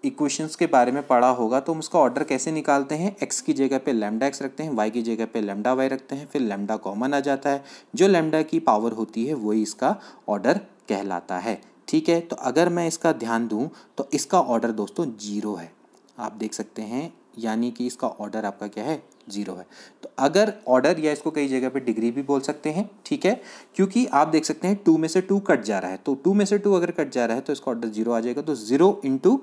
इक्वेशंस के बारे में पढ़ा होगा तो हम उसका ऑर्डर कैसे निकालते हैं एक्स की जगह पे लेमडा एक्स रखते हैं वाई की जगह पे लेमडा वाई रखते हैं फिर लेमडा कॉमन आ जाता है जो लेमडा की पावर होती है वही इसका ऑर्डर कहलाता है ठीक है तो अगर मैं इसका ध्यान दूँ तो इसका ऑर्डर दोस्तों जीरो है आप देख सकते हैं यानी कि इसका ऑर्डर आपका क्या है जीरो है तो अगर ऑर्डर या इसको कई जगह पे डिग्री भी बोल सकते हैं ठीक है क्योंकि आप देख सकते हैं टू में से टू कट जा रहा है तो टू में से टू अगर कट जा रहा है तो इसका ऑर्डर जीरो आ जाएगा तो जीरो इंटू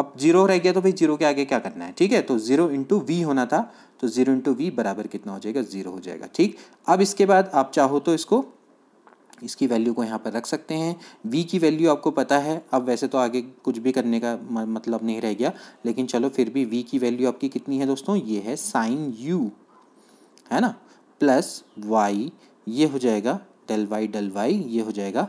अब जीरो रह गया तो भाई जीरो के आगे क्या करना है ठीक है तो जीरो इंटू वी होना था तो जीरो इंटू वी बराबर कितना हो जाएगा जीरो हो जाएगा ठीक अब इसके बाद आप चाहो तो इसको इसकी वैल्यू को यहाँ पर रख सकते हैं वी की वैल्यू आपको पता है अब वैसे तो आगे कुछ भी करने का मतलब नहीं रह गया लेकिन चलो फिर भी वी की वैल्यू आपकी कितनी है दोस्तों ये है साइन यू है ना प्लस वाई ये हो जाएगा डेल वाई डेल वाई ये हो जाएगा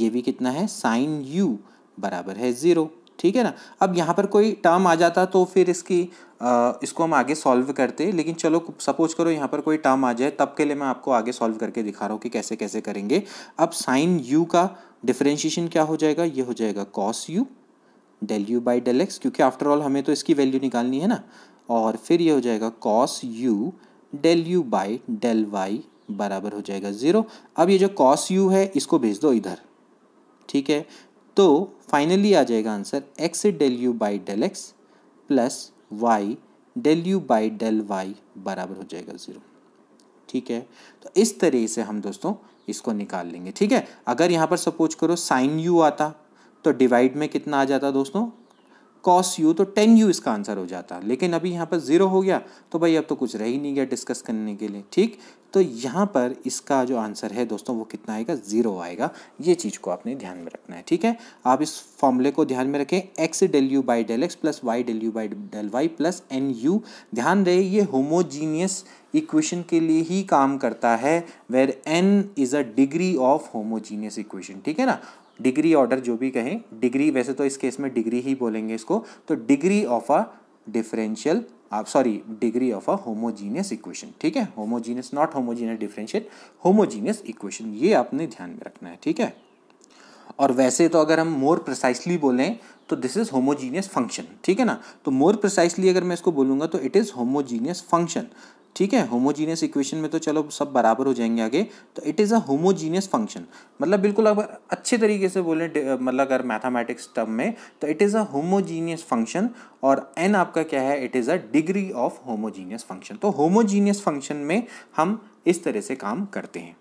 ये भी कितना है साइन यू बराबर है ज़ीरो ठीक है ना अब यहाँ पर कोई टर्म आ जाता तो फिर इसकी आ, इसको हम आगे सॉल्व करते लेकिन चलो सपोज करो यहाँ पर कोई टर्म आ जाए तब के लिए मैं आपको आगे सॉल्व करके दिखा रहा हूँ कि कैसे कैसे करेंगे अब साइन यू का डिफ्रेंशिएशन क्या हो जाएगा ये हो जाएगा cos u del u by del x क्योंकि आफ्टर ऑल हमें तो इसकी वैल्यू निकालनी है ना और फिर ये हो जाएगा cos u del u by del y बराबर हो जाएगा ज़ीरो अब ये जो कॉस यू है इसको भेज दो इधर ठीक है तो फाइनली आ जाएगा answer x del u by del x plus y del u by del y बराबर हो जाएगा ज़ीरो ठीक है तो इस तरह से हम दोस्तों इसको निकाल लेंगे ठीक है अगर यहाँ पर सपोज करो साइन यू आता तो डिवाइड में कितना आ जाता दोस्तों कॉस यू तो टेन यू इसका आंसर हो जाता लेकिन अभी यहाँ पर ज़ीरो हो गया तो भाई अब तो कुछ रह ही नहीं गया डिस्कस करने के लिए ठीक तो यहाँ पर इसका जो आंसर है दोस्तों वो कितना आएगा ज़ीरो आएगा ये चीज़ को आपने ध्यान में रखना है ठीक है आप इस फॉर्मूले को ध्यान में रखें x del u by del x plus y del u by del y plus n u ध्यान रहे ये होमोजीनियस इक्वेशन के लिए ही काम करता है where n is a degree of homogeneous equation ठीक है ना डिग्री ऑर्डर जो भी कहें डिग्री वैसे तो इस केस में डिग्री ही बोलेंगे इसको तो डिग्री ऑफ अ डिफरेंशियल आप sorry degree of a homogeneous equation ठीक है homogeneous not homogeneous differential homogeneous equation ये आपने ध्यान में रखना है ठीक है और वैसे तो अगर हम मोर प्रिसाइसली बोलें तो दिस इज होमोजीनियस फंक्शन ठीक है ना तो मोर प्रिसाइसली अगर मैं इसको बोलूंगा तो इट इज़ होमोजीनियस फंक्शन ठीक है होमोजीनियस इक्वेशन में तो चलो सब बराबर हो जाएंगे आगे तो it is a homogeneous function मतलब बिल्कुल अगर अच्छे तरीके से बोलें मतलब अगर मैथमेटिक्स टर्म में तो it is a homogeneous function और एन आपका क्या है it is a degree of homogeneous function तो होमोजीनियस फंक्शन में हम इस तरह से काम करते हैं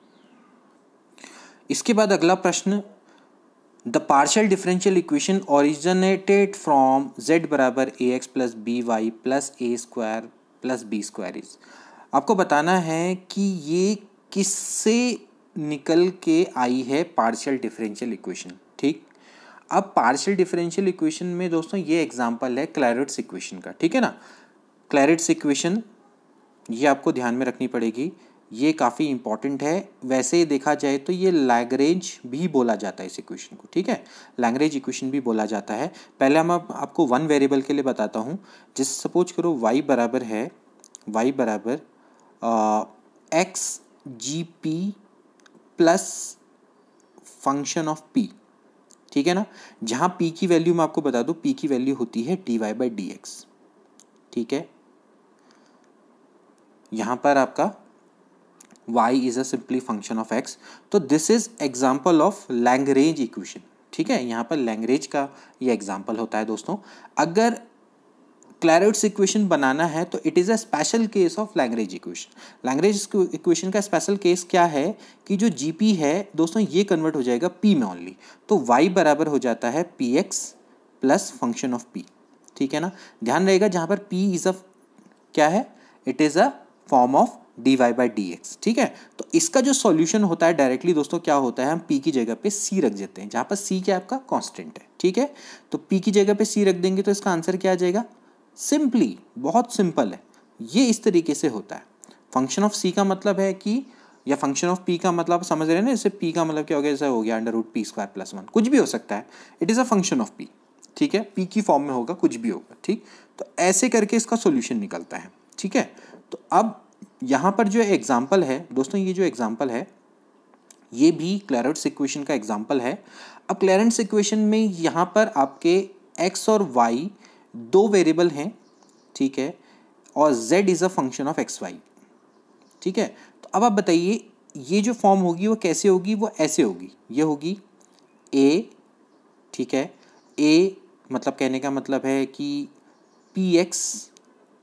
इसके बाद अगला प्रश्न the partial differential equation originated from z बराबर a x plus b y plus a square plus b square is आपको बताना है कि ये किससे निकल के आई है पार्शियल डिफरेंशियल इक्वेशन ठीक अब पार्शियल डिफरेंशियल इक्वेशन में दोस्तों ये एग्जांपल है क्लैरिट्स इक्वेशन का ठीक है ना क्लैरिट्स इक्वेशन ये आपको ध्यान में रखनी पड़ेगी ये काफ़ी इंपॉर्टेंट है वैसे देखा जाए तो ये लैंग्रेज भी बोला जाता है इस इक्वेशन को ठीक है लैंग्रेज इक्वेशन भी बोला जाता है पहले हम आप, आपको वन वेरिएबल के लिए बताता हूँ जिस सपोज करो वाई बराबर है वाई बराबर x g p plus function of p ठीक है ना जहाँ पी की वैल्यू मैं आपको बता दूँ पी की वैल्यू होती है d y by d x ठीक है यहाँ पर आपका y is a simply function of x तो this is example of Lagrange equation ठीक है यहाँ पर लैंग्रेज का ये एग्जाम्पल होता है दोस्तों अगर क्लैरिट्स इक्वेशन बनाना है तो it is a special case of Lagrange equation Lagrange equation का स्पेशल केस क्या है कि जो जी है दोस्तों ये कन्वर्ट हो जाएगा पी में ओनली तो वाई बराबर हो जाता है p x plus function of p ठीक है ना ध्यान रहेगा जहाँ पर पी इज़ अ क्या है it is a form of d y by d x ठीक है तो इसका जो सॉल्यूशन होता है डायरेक्टली दोस्तों क्या होता है हम पी की जगह पे सी रख देते हैं जहाँ पर सी क्या आपका कांस्टेंट है ठीक है तो पी की जगह पे सी रख देंगे तो इसका आंसर क्या आ जाएगा सिंपली बहुत सिंपल है ये इस तरीके से होता है फंक्शन ऑफ सी का मतलब है कि या फंक्शन ऑफ पी का मतलब समझ रहे हैं ना जैसे पी का मतलब क्या हो गया जैसे हो गया under root p square plus one कुछ भी हो सकता है it is a function of p ठीक है पी की फॉर्म में होगा कुछ भी होगा ठीक तो ऐसे करके इसका सोल्यूशन निकलता है ठीक है तो अब यहाँ पर जो एग्ज़ाम्पल है दोस्तों ये जो एग्ज़ाम्पल है ये भी क्लैरेंट्स इक्वेशन का एग्ज़ाम्पल है अब क्लैरेंट्स इक्वेशन में यहाँ पर आपके एक्स और वाई दो वेरिएबल हैं ठीक है और z is a function of x y ठीक है तो अब आप बताइए ये जो फॉर्म होगी वो कैसे होगी वो ऐसे होगी ये होगी ए ठीक है ए मतलब कहने का मतलब है कि p x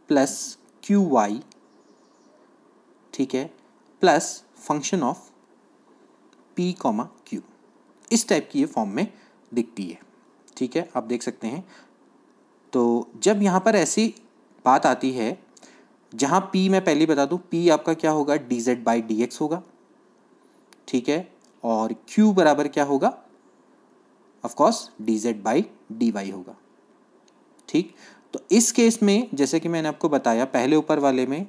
plus q y ठीक है plus function of p comma q इस टाइप की ये फॉर्म में दिखती है ठीक है आप देख सकते हैं तो जब यहाँ पर ऐसी बात आती है जहाँ पी मैं पहले बता दूँ पी आपका क्या होगा d z by d x होगा ठीक है और क्यू बराबर क्या होगा of course d z by d y होगा ठीक तो इस केस में जैसे कि मैंने आपको बताया पहले ऊपर वाले में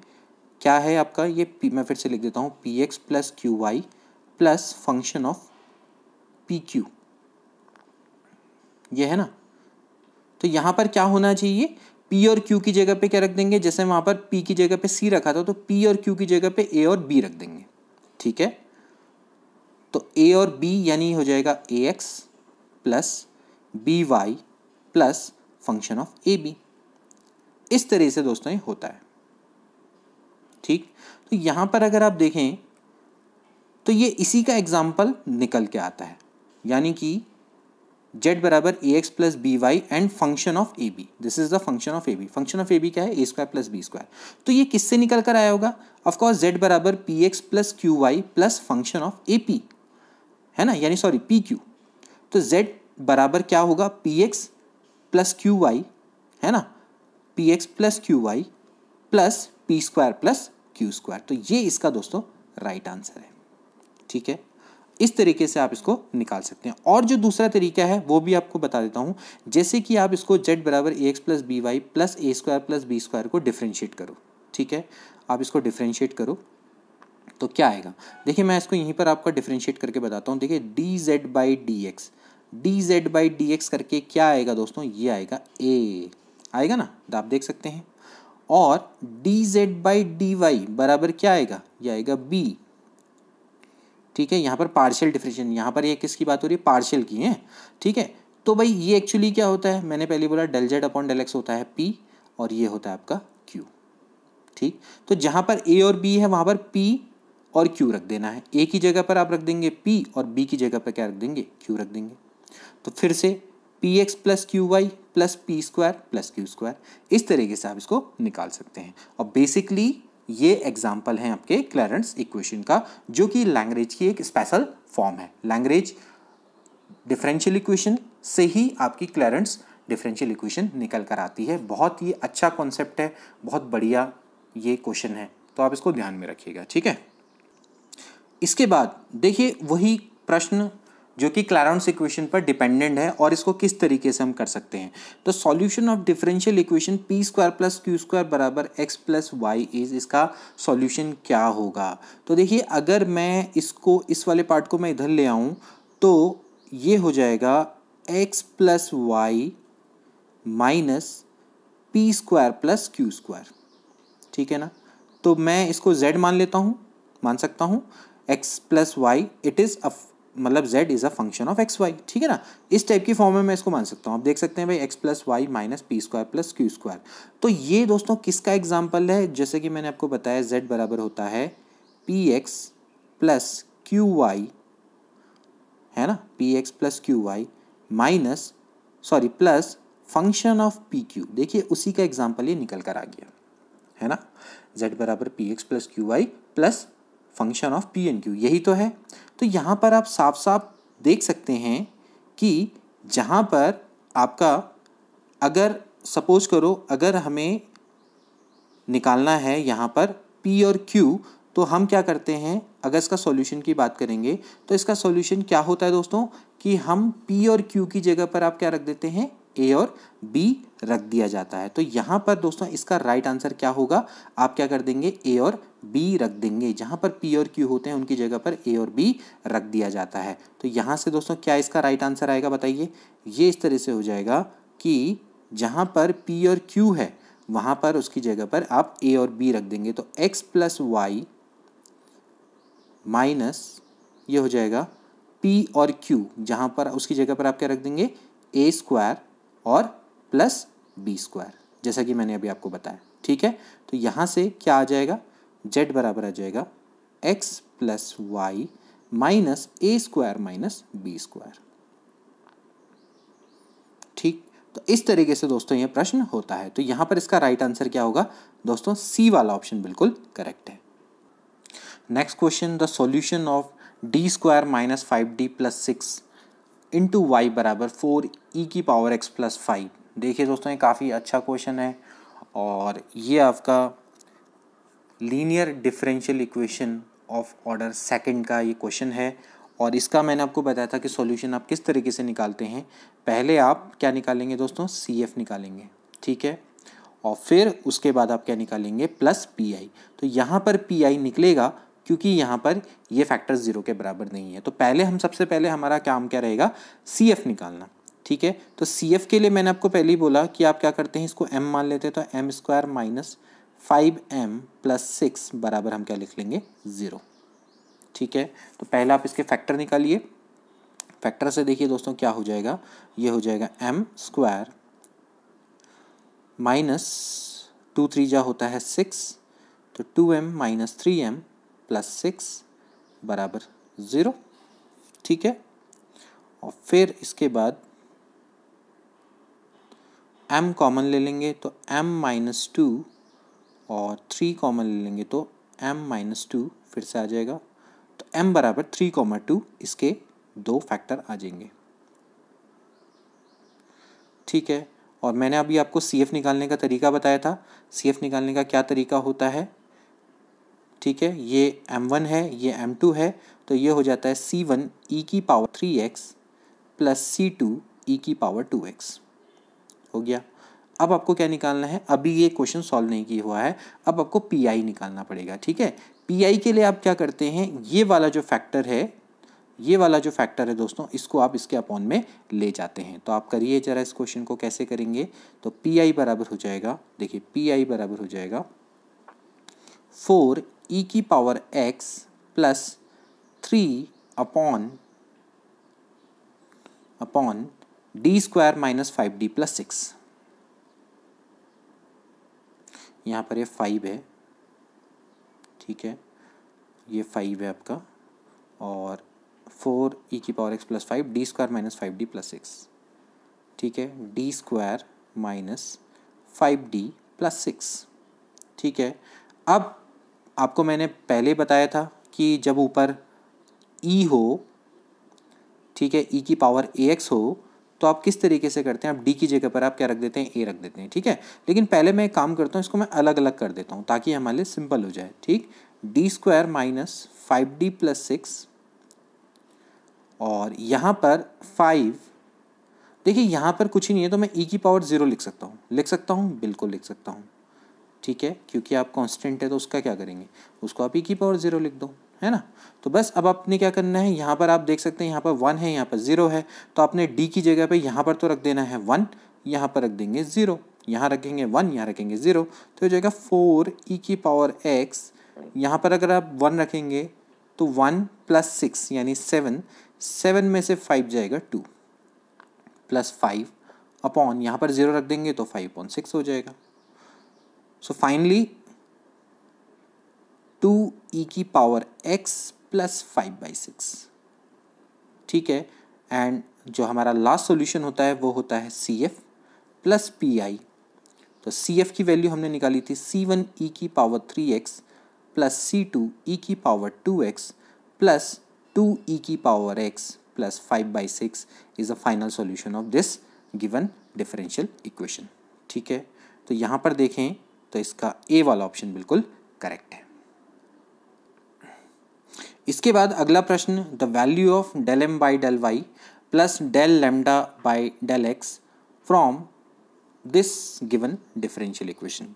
क्या है आपका ये पी मैं फिर से लिख देता हूँ p x plus q y plus function of p q ये है ना तो यहाँ पर क्या होना चाहिए पी और क्यू की जगह पे क्या रख देंगे जैसे वहाँ पर पी की जगह पे सी रखा था तो पी और क्यू की जगह पे ए और बी रख देंगे ठीक है तो ए और बी यानी हो जाएगा a x plus b y plus function of a b इस तरह से दोस्तों ये होता है ठीक तो यहाँ पर अगर आप देखें तो ये इसी का एग्ज़ाम्पल निकल के आता है यानी कि जेड बराबर a x plus b y and function of a b this is the function of a b function of a b क्या है a square plus b square तो ये किससे निकल कर आया होगा ऑफकोर्स जेड बराबर p x plus q y plus function of a p है ना यानी सॉरी पी क्यू तो जेड बराबर क्या होगा p x plus q y है ना p x plus q y plus p square plus q square तो ये इसका दोस्तों राइट आंसर है ठीक है इस तरीके से आप इसको निकाल सकते हैं और जो दूसरा तरीका है वो भी आपको बता देता हूँ जैसे कि आप इसको जेड बराबर a x plus b y plus a square plus b square को डिफ्रेंशिएट करो ठीक है आप इसको डिफ्रेंशिएट करो तो क्या आएगा देखिए मैं इसको यहीं पर आपका डिफ्रेंशिएट करके बताता हूँ देखिए d z by d x d z by d x करके क्या आएगा दोस्तों ये आएगा ए आएगा ना तो आप देख सकते हैं और d z by d y बराबर क्या आएगा यह आएगा बी ठीक है यहाँ पर पार्शियल डिफ्रेशन यहाँ पर ये किसकी बात हो रही है पार्शियल की है ठीक है तो भाई ये एक्चुअली क्या होता है मैंने पहले बोला del z upon del x होता है पी और ये होता है आपका क्यू ठीक तो जहाँ पर ए और बी है वहाँ पर पी और क्यू रख देना है ए की जगह पर आप रख देंगे पी और बी की जगह पर क्या रख देंगे क्यू रख देंगे तो फिर से p x plus q y plus p square plus q square इस तरीके से आप इसको निकाल सकते हैं और बेसिकली ये एग्जाम्पल हैं आपके क्लैरेंस इक्वेशन का जो कि लैंग्रेज की एक स्पेशल फॉर्म है लैंग्रेज डिफरेंशियल इक्वेशन से ही आपकी क्लैरेंस डिफरेंशियल इक्वेशन निकल कर आती है बहुत ही अच्छा कॉन्सेप्ट है बहुत बढ़िया ये क्वेश्चन है तो आप इसको ध्यान में रखिएगा ठीक है इसके बाद देखिए वही प्रश्न जो कि क्लैरॉन्स इक्वेशन पर डिपेंडेंट है और इसको किस तरीके से हम कर सकते हैं तो solution of differential equation p square plus q square बराबर एक्स प्लस वाई इज इसका सॉल्यूशन क्या होगा तो देखिए अगर मैं इसको इस वाले पार्ट को मैं इधर ले आऊँ तो ये हो जाएगा x plus y minus p square plus q square ठीक है ना तो मैं इसको z मान लेता हूँ मान सकता हूँ x plus y it is मतलब z is a function of x y ठीक है ना इस टाइप की फॉर्म में मैं इसको मान सकता हूँ आप देख सकते हैं भाई x plus y minus p square plus q square तो ये दोस्तों किसका एग्जाम्पल है जैसे कि मैंने आपको बताया z बराबर होता है p x plus q y है ना p x plus q y minus sorry plus function of p q देखिए उसी का एग्जाम्पल ये निकल कर आ गया है ना z बराबर p x plus q y plus function of p and q यही तो है तो यहाँ पर आप साफ साफ देख सकते हैं कि जहाँ पर आपका अगर सपोज करो अगर हमें निकालना है यहाँ पर पी और क्यू तो हम क्या करते हैं अगर इसका सॉल्यूशन की बात करेंगे तो इसका सॉल्यूशन क्या होता है दोस्तों कि हम पी और क्यू की जगह पर आप क्या रख देते हैं ए और बी रख दिया जाता है तो यहाँ पर दोस्तों इसका राइट आंसर क्या होगा आप क्या कर देंगे ए और बी रख देंगे जहाँ पर पी और क्यू होते हैं उनकी जगह पर ए और बी रख दिया जाता है तो यहाँ से दोस्तों क्या इसका राइट आंसर आएगा बताइए ये इस तरह से हो जाएगा कि जहाँ पर पी और क्यू है वहाँ पर उसकी जगह पर आप ए और बी रख देंगे तो एक्स प्लस वाई माइनस ये हो जाएगा पी और क्यू जहाँ पर उसकी जगह पर आप क्या रख देंगे ए स्क्वायर और प्लस बी स्क्वायर जैसा कि मैंने अभी आपको बताया ठीक है तो यहाँ से क्या आ जाएगा जेड बराबर आ जाएगा x plus y minus a square minus b square ठीक तो इस तरीके से दोस्तों ये प्रश्न होता है तो यहाँ पर इसका राइट आंसर क्या होगा दोस्तों सी वाला ऑप्शन बिल्कुल करेक्ट है next question the solution of d square minus five d plus six into y बराबर फोर ई e की पावर एक्स प्लस फाइव देखिए दोस्तों ये काफ़ी अच्छा क्वेश्चन है और ये आपका linear differential equation of order second का ये क्वेश्चन है और इसका मैंने आपको बताया था कि सॉल्यूशन आप किस तरीके से निकालते हैं पहले आप क्या निकालेंगे दोस्तों सी एफ निकालेंगे ठीक है और फिर उसके बाद आप क्या निकालेंगे प्लस पी आई तो यहाँ पर पी आई निकलेगा क्योंकि यहाँ पर ये फैक्टर ज़ीरो के बराबर नहीं है तो पहले हम सबसे पहले हमारा काम क्या रहेगा सी एफ निकालना ठीक है तो सी एफ के लिए मैंने आपको पहले ही बोला कि आप क्या करते हैं इसको एम मान लेते हैं तो m square minus five m plus six बराबर हम क्या लिख लेंगे ज़ीरो ठीक है तो पहले आप इसके फैक्टर निकालिए फैक्टर से देखिए दोस्तों क्या हो जाएगा ये हो जाएगा m square minus two three जा होता है सिक्स तो two m minus three m plus six बराबर ज़ीरो ठीक है और फिर इसके बाद m कॉमन ले लेंगे तो m माइनस टू और थ्री कॉमन ले लेंगे तो m माइनस टू फिर से आ जाएगा तो m बराबर थ्री कॉमा टू इसके दो फैक्टर आ जाएंगे ठीक है और मैंने अभी आपको सी एफ निकालने का तरीका बताया था सी एफ निकालने का क्या तरीका होता है ठीक है ये m1 है ये m2 है तो ये हो जाता है c1 वन ई की power three x plus c two e की पावर टू एक्स हो गया अब आपको क्या निकालना है अभी ये क्वेश्चन सॉल्व नहीं किया हुआ है अब आपको पी आई निकालना पड़ेगा ठीक है पी आई के लिए आप क्या करते हैं ये वाला जो फैक्टर है ये वाला जो फैक्टर है दोस्तों इसको आप इसके अपॉन में ले जाते हैं तो आप करिए जरा इस क्वेश्चन को कैसे करेंगे तो पी आई बराबर हो जाएगा देखिए पी आई बराबर हो जाएगा फोर e की power x plus three upon upon D square minus five d plus six यहाँ पर ये फाइव है ठीक है ये फाइव है आपका और फोर ई e की power x plus five d square minus five d plus six ठीक है d square minus five d plus six ठीक है अब आपको मैंने पहले बताया था कि जब ऊपर ई e हो ठीक है ई e की पावर ए एक्स हो तो आप किस तरीके से करते हैं आप डी की जगह पर आप क्या रख देते हैं ए रख देते हैं ठीक है लेकिन पहले मैं एक काम करता हूँ इसको मैं अलग अलग कर देता हूँ ताकि हमारे लिए सिंपल हो जाए ठीक d square minus five d plus six और यहाँ पर फाइव देखिए यहाँ पर कुछ ही नहीं है तो मैं ई e की पावर ज़ीरो लिख सकता हूँ लिख सकता हूँ बिल्कुल लिख सकता हूँ ठीक है क्योंकि आप कांस्टेंट है तो उसका क्या करेंगे उसको आप ई की पावर ज़ीरो लिख दो है ना तो बस अब आपने क्या करना है यहाँ पर आप देख सकते हैं यहाँ पर वन है यहाँ पर ज़ीरो है तो आपने डी की जगह पर यहाँ पर तो रख देना है वन यहाँ पर रख देंगे ज़ीरो यहाँ रखेंगे वन यहाँ रखेंगे ज़ीरो तो हो जाएगा फोर ई e की पावर एक्स यहाँ पर अगर आप वन रखेंगे तो वन प्लस सिक्स यानी सेवन सेवन में से फाइव जाएगा टू प्लस फाइव अपॉन यहाँ पर ज़ीरो रख देंगे तो फाइव अपॉन सिक्स हो जाएगा सो फाइनली टू ई की power x plus five by six ठीक है एंड जो हमारा लास्ट सॉल्यूशन होता है वो होता है C F plus P I तो सी एफ की वैल्यू हमने निकाली थी सी वन ई की power three x plus c two e की power two x plus two e की power x plus five by six is the final solution of this given differential equation ठीक है तो यहाँ पर देखें तो इसका ए वाला ऑप्शन बिल्कुल करेक्ट है इसके बाद अगला प्रश्न the value of del m by del y plus del lambda by del x from this given differential equation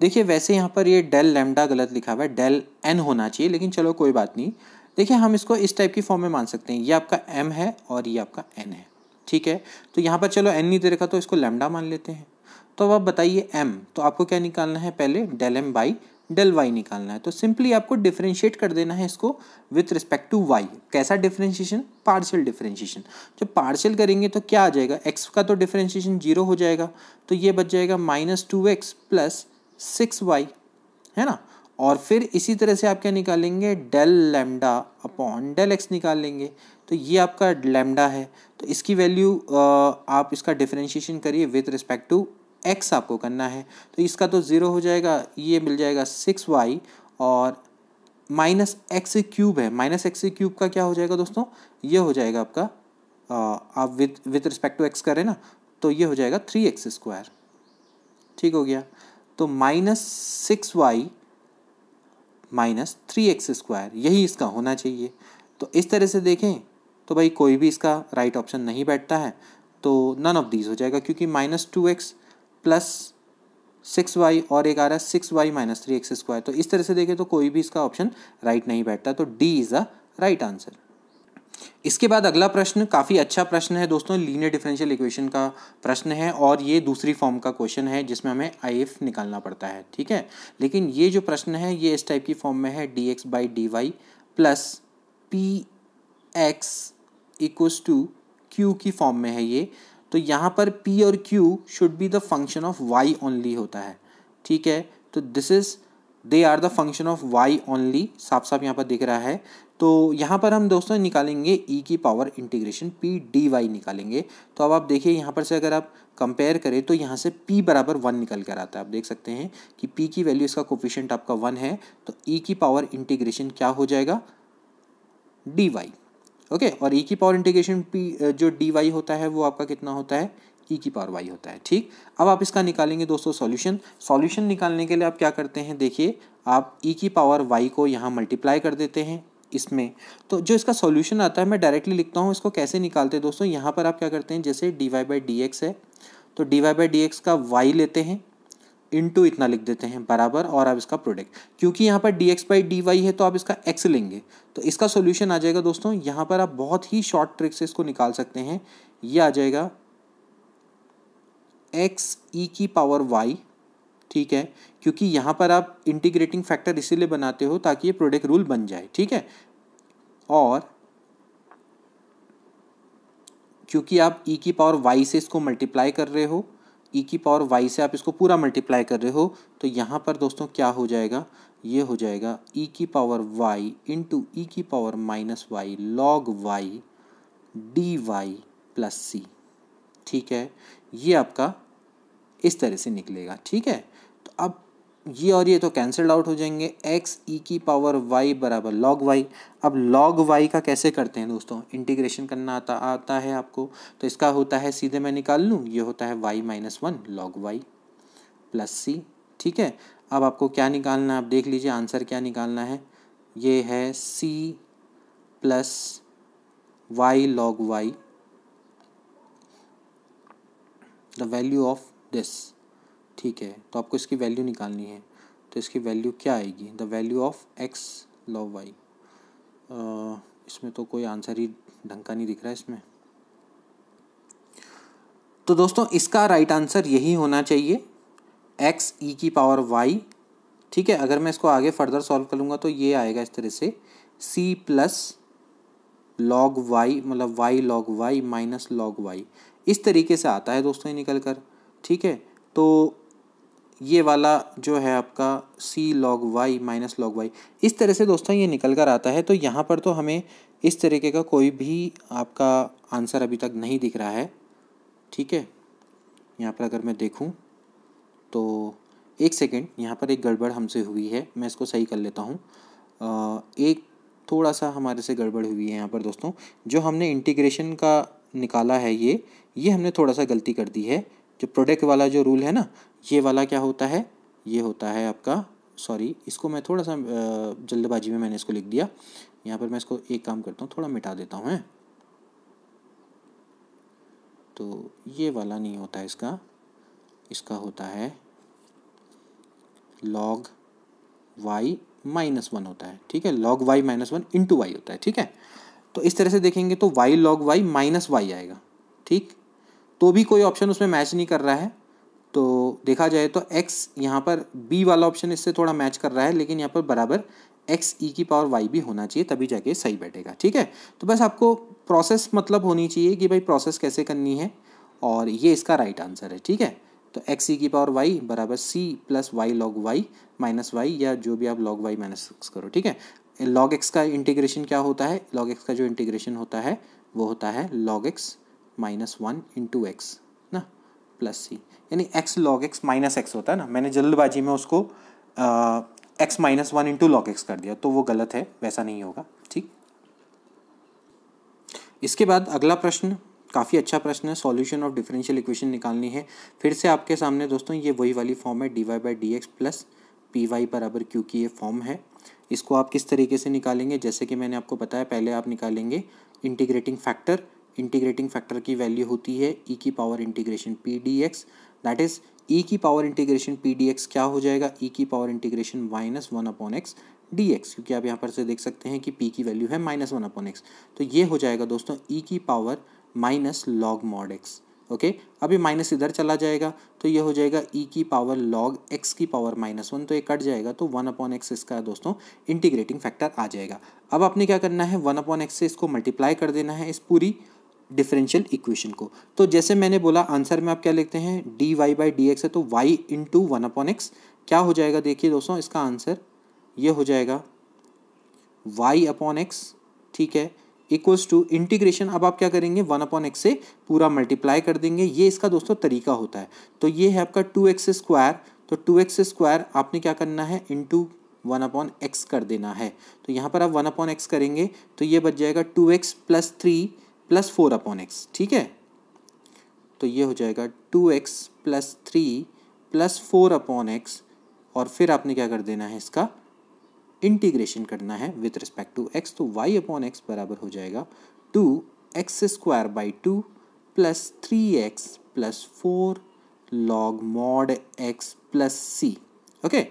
देखिए वैसे यहाँ पर ये डेल लेमडा गलत लिखा हुआ है डेल एन होना चाहिए लेकिन चलो कोई बात नहीं देखिए हम इसको इस टाइप की फॉर्म में मान सकते हैं ये आपका एम है और ये आपका एन है ठीक है तो यहाँ पर चलो एन नहीं दे रखा तो इसको लेमडा मान लेते हैं तो अब आप बताइए m तो आपको क्या निकालना है पहले del m by del y निकालना है तो सिंपली आपको डिफ्रेंशिएट कर देना है इसको विथ रिस्पेक्ट टू वाई कैसा डिफ्रेंशिएशन पार्शियल डिफ्रेंशिएशन जब पार्शियल करेंगे तो क्या आ जाएगा एक्स का तो डिफ्रेंशिएशन जीरो हो जाएगा तो ये बच जाएगा minus two x plus six y है ना और फिर इसी तरह से आप क्या निकालेंगे del lambda upon del x निकाल लेंगे तो ये आपका लेमडा है तो इसकी वैल्यू आप इसका डिफ्रेंशिएशन करिए विथ रिस्पेक्ट टू एक्स आपको करना है तो इसका तो ज़ीरो हो जाएगा ये मिल जाएगा सिक्स वाई और माइनस एक्स क्यूब है माइनस एक्स क्यूब का क्या हो जाएगा दोस्तों ये हो जाएगा आपका आप with with respect to x करें ना तो ये हो जाएगा थ्री एक्स स्क्वायर ठीक हो गया तो minus six y minus three x square यही इसका होना चाहिए तो इस तरह से देखें तो भाई कोई भी इसका राइट right ऑप्शन नहीं बैठता है तो नन ऑफ दीज हो जाएगा क्योंकि minus two x plus six y और एक आ रहा है six y minus three x square तो इस तरह से देखें तो कोई भी इसका ऑप्शन राइट नहीं बैठता तो D is a right answer इसके बाद अगला प्रश्न काफ़ी अच्छा प्रश्न है दोस्तों लीनियर डिफरेंशियल इक्वेशन का प्रश्न है और ये दूसरी फॉर्म का क्वेश्चन है जिसमें हमें आई एफ निकालना पड़ता है ठीक है लेकिन ये जो प्रश्न है ये इस टाइप की फॉर्म में है d x by d y plus p x equal to q की फॉर्म में है ये तो यहाँ पर पी और q should be the function of y only होता है ठीक है तो this is they are the function of y only साफ साफ यहाँ पर दिख रहा है तो यहाँ पर हम दोस्तों निकालेंगे e की पावर इंटीग्रेशन p वाई निकालेंगे तो अब आप देखिए यहाँ पर से अगर आप कंपेयर करें तो यहाँ से p बराबर वन निकल कर आता है आप देख सकते हैं कि p की वैल्यू इसका कोफिशेंट आपका वन है तो e की पावर इंटीग्रेशन क्या हो जाएगा डी वाई ओके और ई की पावर इंटीग्रेशन पी जो डी वाई होता है वो आपका कितना होता है ई e की पावर वाई होता है ठीक अब आप इसका निकालेंगे दोस्तों सॉल्यूशन सॉल्यूशन निकालने के लिए आप क्या करते हैं देखिए आप ई e की पावर वाई को यहाँ मल्टीप्लाई कर देते हैं इसमें तो जो इसका सॉल्यूशन आता है मैं डायरेक्टली लिखता हूँ इसको कैसे निकालते हैं दोस्तों यहाँ पर आप क्या करते हैं जैसे d y by d x है तो d y by d x का वाई लेते हैं इंटू इतना लिख देते हैं बराबर और आप इसका प्रोडक्ट क्योंकि यहाँ पर d x by d y है तो आप इसका एक्स लेंगे तो इसका सोल्यूशन आ जाएगा दोस्तों यहाँ पर आप बहुत ही शॉर्ट ट्रिक से इसको निकाल सकते हैं ये आ जाएगा एक्स ई e की पावर वाई ठीक है क्योंकि यहाँ पर आप इंटीग्रेटिंग फैक्टर इसीलिए बनाते हो ताकि ये प्रोडक्ट रूल बन जाए ठीक है और क्योंकि आप ई e की पावर वाई से इसको मल्टीप्लाई कर रहे हो ई e की पावर वाई से आप इसको पूरा मल्टीप्लाई कर रहे हो तो यहाँ पर दोस्तों क्या हो जाएगा ये हो जाएगा ई e की पावर वाई इंटू ई की power minus y log y d y plus c ठीक है ये आपका इस तरह से निकलेगा ठीक है तो अब ये और ये तो कैंसल्ड आउट हो जाएंगे एक्स ई e की पावर वाई बराबर लॉग वाई अब लॉग वाई का कैसे करते हैं दोस्तों इंटीग्रेशन करना आता आता है आपको तो इसका होता है सीधे मैं निकाल लूँ ये होता है y minus one log y plus c ठीक है अब आपको क्या निकालना है आप देख लीजिए आंसर क्या निकालना है ये है c plus y log y the value of this ठीक है तो आपको इसकी वैल्यू निकालनी है तो इसकी वैल्यू क्या आएगी the value of x log y इसमें तो कोई आंसर ही ढंग का नहीं दिख रहा है इसमें तो दोस्तों इसका राइट आंसर यही होना चाहिए एक्स ई e की पावर वाई ठीक है अगर मैं इसको आगे फर्दर सॉल्व करूँगा तो ये आएगा इस तरह से सी प्लस लॉग वाई मतलब y log y minus log y इस तरीके से आता है दोस्तों ये निकल कर ठीक है तो ये वाला जो है आपका c log y minus log y इस तरह से दोस्तों ये निकल कर आता है तो यहाँ पर तो हमें इस तरीके का कोई भी आपका आंसर अभी तक नहीं दिख रहा है ठीक है यहाँ पर अगर मैं देखूँ तो एक सेकेंड यहाँ पर एक गड़बड़ हमसे हुई है मैं इसको सही कर लेता हूँ एक थोड़ा सा हमारे से गड़बड़ हुई है यहाँ पर दोस्तों जो हमने इंटीग्रेशन का निकाला है ये ये हमने थोड़ा सा गलती कर दी है जो प्रोडक्ट वाला जो रूल है ना ये वाला क्या होता है ये होता है आपका सॉरी इसको मैं थोड़ा सा जल्दबाजी में मैंने इसको लिख दिया यहाँ पर मैं इसको एक काम करता हूँ थोड़ा मिटा देता हूँ तो ये वाला नहीं होता है इसका इसका होता है लॉग वाई माइनस वन होता है ठीक है log y minus one into y होता है ठीक है तो इस तरह से देखेंगे तो y log y minus y आएगा ठीक तो भी कोई ऑप्शन उसमें मैच नहीं कर रहा है तो देखा जाए तो एक्स यहाँ पर बी वाला ऑप्शन इससे थोड़ा मैच कर रहा है लेकिन यहाँ पर बराबर एक्स ई e की पावर वाई भी होना चाहिए तभी जाके सही बैठेगा ठीक है तो बस आपको प्रोसेस मतलब होनी चाहिए कि भाई प्रोसेस कैसे करनी है और ये इसका राइट आंसर है ठीक है तो एक्स ई e की पावर वाई बराबर c plus y log y minus y या जो भी आप लॉग वाई माइनस एक्स करो ठीक है लॉग एक्स का इंटीग्रेशन क्या होता है लॉग एक्स का जो इंटीग्रेशन होता है वो होता है log x minus one into x ना प्लस सी यानी x log x minus x होता है ना मैंने जल्दबाजी में उसको x minus one into log x कर दिया तो वो गलत है वैसा नहीं होगा ठीक इसके बाद अगला प्रश्न काफ़ी अच्छा प्रश्न है सॉल्यूशन ऑफ डिफरेंशियल इक्वेशन निकालनी है फिर से आपके सामने दोस्तों ये वही वाली फॉर्म है d y by d x plus p y बराबर क्यू की ये फॉर्म है इसको आप किस तरीके से निकालेंगे जैसे कि मैंने आपको बताया पहले आप निकालेंगे इंटीग्रेटिंग फैक्टर इंटीग्रेटिंग फैक्टर की वैल्यू होती है ई e की power integration p d x that is e की power integration p d x क्या हो जाएगा ई e की power integration minus one upon x d x क्योंकि आप यहाँ पर से देख सकते हैं कि पी की वैल्यू है माइनस वन अपॉन एक्स तो ये हो जाएगा दोस्तों ई e की power minus log mod x okay अब ये माइनस इधर चला जाएगा तो ये हो जाएगा ई e की पावर लॉग एक्स की पावर माइनस वन तो ये कट जाएगा तो वन अपॉन एक्स इसका दोस्तों इंटीग्रेटिंग फैक्टर आ जाएगा अब आपने क्या करना है वन अपॉन एक्स से इसको मल्टीप्लाई कर देना है इस पूरी डिफरेंशियल इक्वेशन को तो जैसे मैंने बोला आंसर में आप क्या लिखते हैं d y by d x है तो y into one upon x क्या हो जाएगा देखिए दोस्तों इसका आंसर ये हो जाएगा वाई अपॉन एक्स ठीक है इक्वल्स टू इंटीग्रेशन अब आप क्या करेंगे वन अपॉन एक्स से पूरा मल्टीप्लाई कर देंगे ये इसका दोस्तों तरीका होता है तो ये है आपका टू एक्स स्क्वायर तो टू एक्स स्क्वायर आपने क्या करना है into one upon x कर देना है तो यहाँ पर आप वन अपॉन एक्स करेंगे तो ये बच जाएगा two x plus three plus four upon x ठीक है तो ये हो जाएगा two x plus three plus four upon x और फिर आपने क्या कर देना है इसका इंटीग्रेशन करना है विथ रिस्पेक्ट टू एक्स तो वाई अपॉन एक्स बराबर हो जाएगा two x square by two plus three x plus four log mod x plus c okay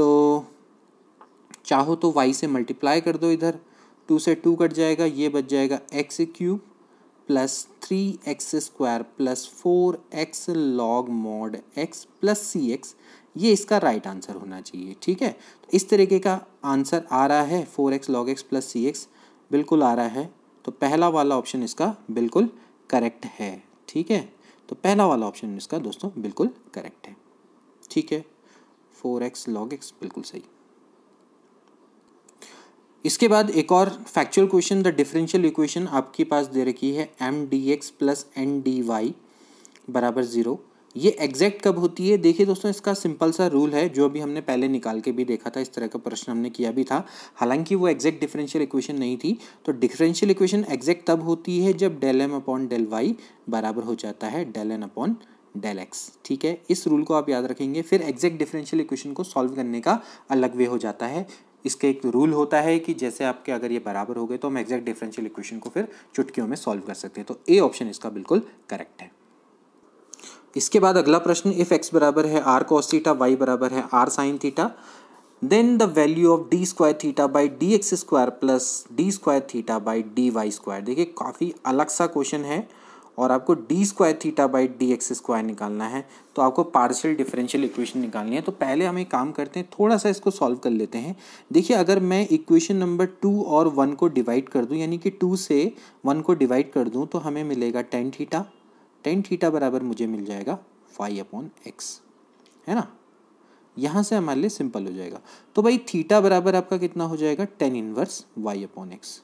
तो चाहो तो वाई से मल्टीप्लाई कर दो इधर टू से टू कट जाएगा ये बच जाएगा x cube plus three x square plus four x log mod x plus c x ये इसका राइट right आंसर होना चाहिए ठीक है तो इस तरीके का आंसर आ रहा है four x log x plus c x बिल्कुल आ रहा है तो पहला वाला ऑप्शन इसका बिल्कुल करेक्ट है ठीक है तो पहला वाला ऑप्शन इसका दोस्तों बिल्कुल करेक्ट है ठीक है फोर एक्स लॉग एक्स बिल्कुल सही इसके बाद एक और factual question the differential equation आपके पास दे रखी है m d x plus n d y बराबर ज़ीरो ये एग्जैक्ट कब होती है देखिए दोस्तों इसका सिंपल सा रूल है जो अभी हमने पहले निकाल के भी देखा था इस तरह का प्रश्न हमने किया भी था हालांकि वो एग्जैक्ट डिफरेंशियल इक्वेशन नहीं थी तो डिफरेंशियल इक्वेशन एग्जैक्ट तब होती है जब del m upon del y बराबर हो जाता है del n upon del x ठीक है इस रूल को आप याद रखेंगे फिर एग्जैक्ट डिफरेंशियल इक्वेशन को सॉल्व करने का अलग वे हो जाता है इसका एक रूल होता है कि जैसे आपके अगर ये बराबर हो गए तो हम एग्जैक्ट डिफरेंशियल इक्वेशन को फिर चुटकियों में सॉल्व कर सकते हैं तो ए ऑप्शन इसका बिल्कुल करेक्ट है इसके बाद अगला प्रश्न इफ़ एक्स बराबर है आर कॉस थीटा वाई बराबर है r sine theta then the value of d square theta by d x square plus d square theta by d y square देखिए काफ़ी अलग सा क्वेश्चन है और आपको d square theta by d x square निकालना है तो आपको पार्शियल डिफरेंशियल इक्वेशन निकालनी है तो पहले हम एक काम करते हैं थोड़ा सा इसको सॉल्व कर लेते हैं देखिए अगर मैं इक्वेशन नंबर टू और वन को डिवाइड कर दूँ यानी कि टू से वन को डिवाइड कर दूँ तो हमें मिलेगा टेन थीटा टेन थीटा बराबर मुझे मिल जाएगा फाइव अपॉन एक्स है ना यहाँ से हमारे लिए सिंपल हो जाएगा तो भाई थीटा बराबर आपका कितना हो जाएगा tan inverse y upon x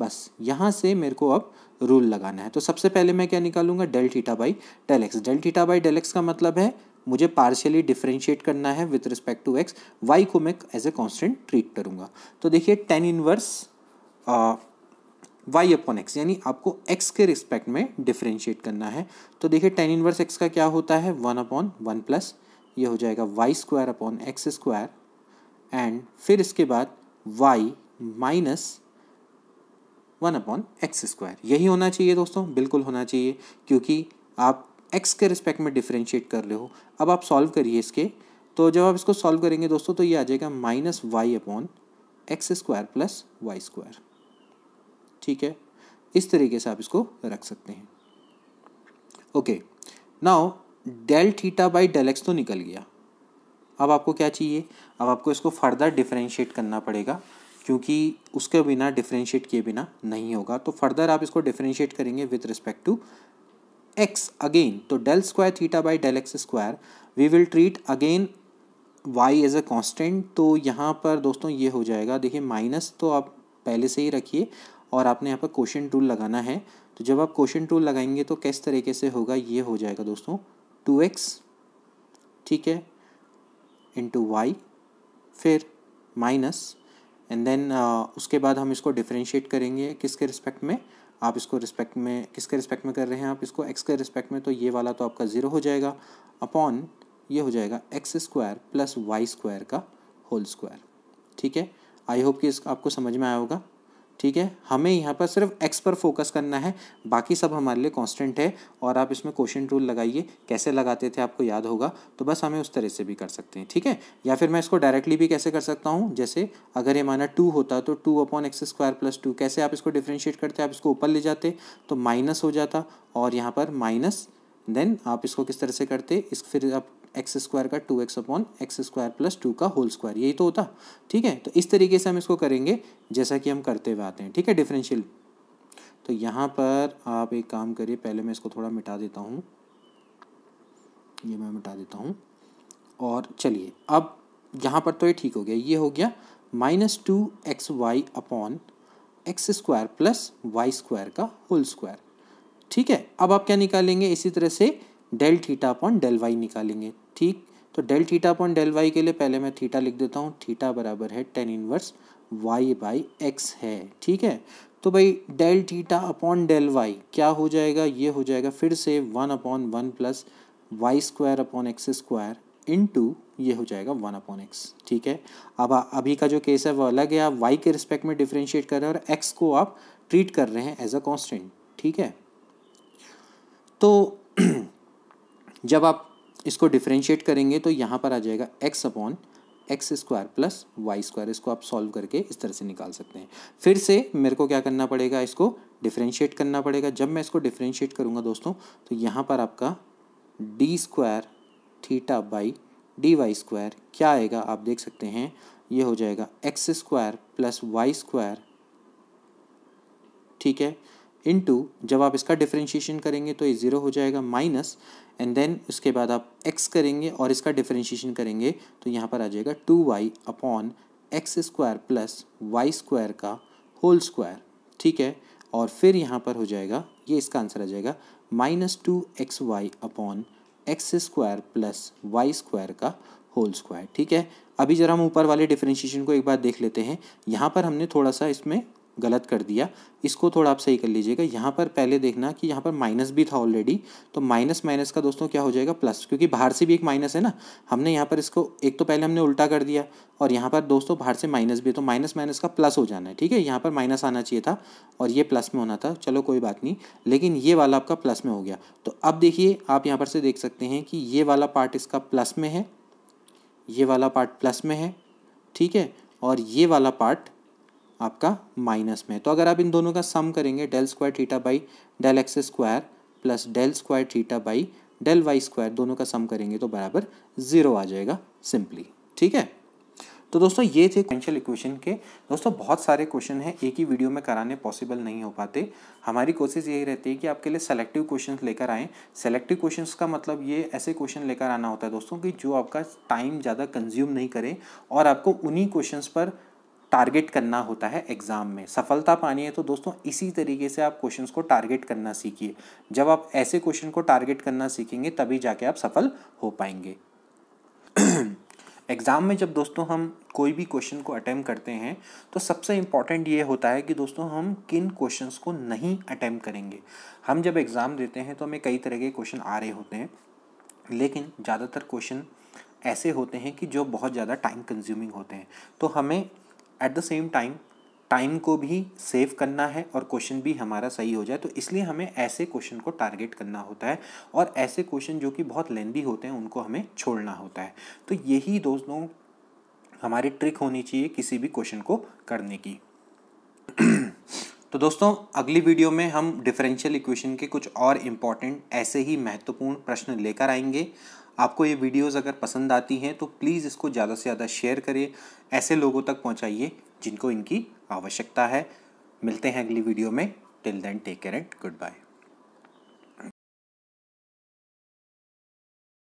बस यहाँ से मेरे को अब रूल लगाना है तो सबसे पहले मैं क्या निकालूंगा del theta by del x del theta by del x का मतलब है मुझे पार्शियली डिफ्रेंशिएट करना है with respect to x y को मैं एज ए कॉन्स्टेंट ट्रीट करूंगा तो देखिए tan inverse y upon x यानी आपको एक्स के रिस्पेक्ट में डिफ्रेंशिएट करना है तो देखिए टेन इनवर्स एक्स का क्या होता है वन अपॉन वन प्लस ये हो जाएगा y square upon x square and फिर इसके बाद y minus one upon x square यही होना चाहिए दोस्तों बिल्कुल होना चाहिए क्योंकि आप एक्स के रिस्पेक्ट में डिफ्रेंशिएट कर रहे हो अब आप सॉल्व करिए इसके तो जब आप इसको सॉल्व करेंगे दोस्तों तो ये आ जाएगा minus y upon x square plus y square ठीक है इस तरीके से आप इसको रख सकते हैं okay now del theta by del x तो निकल गया अब आपको क्या चाहिए अब आपको इसको फर्दर डिफ्रेंशिएट करना पड़ेगा क्योंकि उसके बिना डिफ्रेंशिएट किए बिना नहीं होगा तो फर्दर आप इसको डिफ्रेंशिएट करेंगे with respect to x again तो del square theta by del x square we will treat again y as a constant तो यहाँ पर दोस्तों ये हो जाएगा देखिए माइनस तो आप पहले से ही रखिए और आपने यहाँ पर क्वेश्चन टूल लगाना है तो जब आप क्वेश्चन टूल लगाएंगे तो किस तरीके से होगा ये हो जाएगा दोस्तों टू एक्स ठीक है इंटू वाई फिर माइनस एंड देन uh, उसके बाद हम इसको डिफ्रेंशिएट करेंगे किसके रिस्पेक्ट में आप इसको रिस्पेक्ट में किसके रिस्पेक्ट में कर रहे हैं आप इसको एक्स के रिस्पेक्ट में तो ये वाला तो आपका ज़ीरो हो जाएगा अपॉन ये हो जाएगा x square plus y square का होल स्क्वायर ठीक है आई होप कि इस आपको समझ में आया होगा ठीक है हमें यहाँ पर सिर्फ एक्स पर फोकस करना है बाकी सब हमारे लिए कांस्टेंट है और आप इसमें क्वेश्चन रूल लगाइए कैसे लगाते थे आपको याद होगा तो बस हमें उस तरह से भी कर सकते हैं ठीक है या फिर मैं इसको डायरेक्टली भी कैसे कर सकता हूँ जैसे अगर ये माना टू होता तो two upon x square plus two कैसे आप इसको डिफ्रेंशिएट करते आप इसको ऊपर ले जाते तो माइनस हो जाता और यहाँ पर माइनस देन आप इसको किस तरह से करते इस फिर आप एक्स स्क्वायर का two x upon x square plus two का होल स्क्वायर यही तो होता ठीक है तो इस तरीके से हम इसको करेंगे जैसा कि हम करते हुए आते हैं ठीक है डिफरेंशियल तो यहाँ पर आप एक काम करिए पहले मैं इसको थोड़ा मिटा देता हूँ ये मैं मिटा देता हूँ और चलिए अब यहाँ पर तो ये ठीक हो गया ये हो गया minus two x y upon x square plus y square का होल स्क्वायर ठीक है अब आप क्या निकालेंगे इसी तरह से del theta upon del y निकालेंगे ठीक तो del theta upon del y के लिए पहले मैं थीटा लिख देता हूँ थीटा बराबर है tan inverse y by x है ठीक है तो भाई del theta upon del y क्या हो जाएगा ये हो जाएगा फिर से one upon one plus y square upon x square into ये हो जाएगा वन अपॉन एक्स ठीक है अब अभी का जो केस है वो अलग है आप वाई के रिस्पेक्ट में डिफ्रेंशिएट कर रहे हैं और एक्स को आप ट्रीट कर रहे हैं एज अ कॉन्स्टेंट ठीक है तो जब आप इसको डिफ्रेंशिएट करेंगे तो यहाँ पर आ जाएगा x upon x square plus y square इसको आप सॉल्व करके इस तरह से निकाल सकते हैं फिर से मेरे को क्या करना पड़ेगा इसको डिफ्रेंशिएट करना पड़ेगा जब मैं इसको डिफ्रेंशिएट करूँगा दोस्तों तो यहाँ पर आपका d square theta by d y square क्या आएगा आप देख सकते हैं ये हो जाएगा x square plus y square ठीक है इनटू जब आप इसका डिफ्रेंशिएशन करेंगे तो ये ज़ीरो हो जाएगा माइनस एंड देन उसके बाद आप एक्स करेंगे और इसका डिफ्रेंशिएशन करेंगे तो यहाँ पर आ जाएगा two y upon x square plus y square का होल स्क्वायर ठीक है और फिर यहाँ पर हो जाएगा ये इसका आंसर आ जाएगा minus two x y upon x square plus y square का होल स्क्वायर ठीक है अभी जरा हम ऊपर वाले डिफ्रेंशिएशन को एक बार देख लेते हैं यहाँ पर हमने थोड़ा सा इसमें गलत कर दिया इसको थोड़ा आप सही कर लीजिएगा यहाँ पर पहले देखना कि यहाँ पर माइनस भी था ऑलरेडी तो माइनस माइनस का दोस्तों क्या हो जाएगा प्लस क्योंकि बाहर से भी एक माइनस है ना हमने यहाँ पर इसको एक तो पहले हमने उल्टा कर दिया और यहाँ पर दोस्तों बाहर से माइनस भी तो माइनस माइनस का प्लस हो जाना है ठीक है यहाँ पर माइनस आना चाहिए था और ये प्लस में होना था चलो कोई बात नहीं लेकिन ये वाला आपका प्लस में हो गया तो अब देखिए आप यहाँ पर से देख सकते हैं कि ये वाला पार्ट इसका प्लस में है ये वाला पार्ट प्लस में है ठीक है और ये वाला पार्ट आपका माइनस में तो अगर आप इन दोनों का सम करेंगे del square theta by del x square plus del square theta by del y square दोनों का सम करेंगे तो बराबर ज़ीरो आ जाएगा सिंपली ठीक है तो दोस्तों ये थे क्वेंशल इक्वेशन के दोस्तों बहुत सारे क्वेश्चन हैं एक ही वीडियो में कराने पॉसिबल नहीं हो पाते हमारी कोशिश यही रहती है कि आपके लिए सेलेक्टिव क्वेश्चंस लेकर आएँ सेलेक्टिव क्वेश्चंस का मतलब ये ऐसे क्वेश्चन लेकर आना होता है दोस्तों कि जो आपका टाइम ज़्यादा कंज्यूम नहीं करें और आपको उन्हीं क्वेश्चन पर टारगेट करना होता है एग्ज़ाम में सफलता पानी है तो दोस्तों इसी तरीके से आप क्वेश्चंस को टारगेट करना सीखिए जब आप ऐसे क्वेश्चन को टारगेट करना सीखेंगे तभी जाके आप सफल हो पाएंगे एग्ज़ाम में जब दोस्तों हम कोई भी क्वेश्चन को अटैम्प्ट करते हैं तो सबसे इम्पॉर्टेंट ये होता है कि दोस्तों हम किन क्वेश्चंस को नहीं अटैम्प्ट करेंगे हम जब एग्ज़ाम देते हैं तो हमें कई तरह के क्वेश्चन आ रहे होते हैं लेकिन ज़्यादातर क्वेश्चन ऐसे होते हैं कि जो बहुत ज़्यादा टाइम कंज्यूमिंग होते हैं तो हमें at the same time time को भी सेव करना है और क्वेश्चन भी हमारा सही हो जाए तो इसलिए हमें ऐसे क्वेश्चन को टारगेट करना होता है और ऐसे क्वेश्चन जो कि बहुत लेंदी होते हैं उनको हमें छोड़ना होता है तो यही दोस्तों हमारी ट्रिक होनी चाहिए किसी भी क्वेश्चन को करने की तो दोस्तों अगली वीडियो में हम डिफरेंशियल इक्वेशन के कुछ और इम्पॉर्टेंट ऐसे ही महत्वपूर्ण प्रश्न लेकर आएंगे आपको ये वीडियोस अगर पसंद आती हैं तो प्लीज़ इसको ज़्यादा से ज़्यादा शेयर करें ऐसे लोगों तक पहुँचाइए जिनको इनकी आवश्यकता है मिलते हैं अगली वीडियो में till then take care and good bye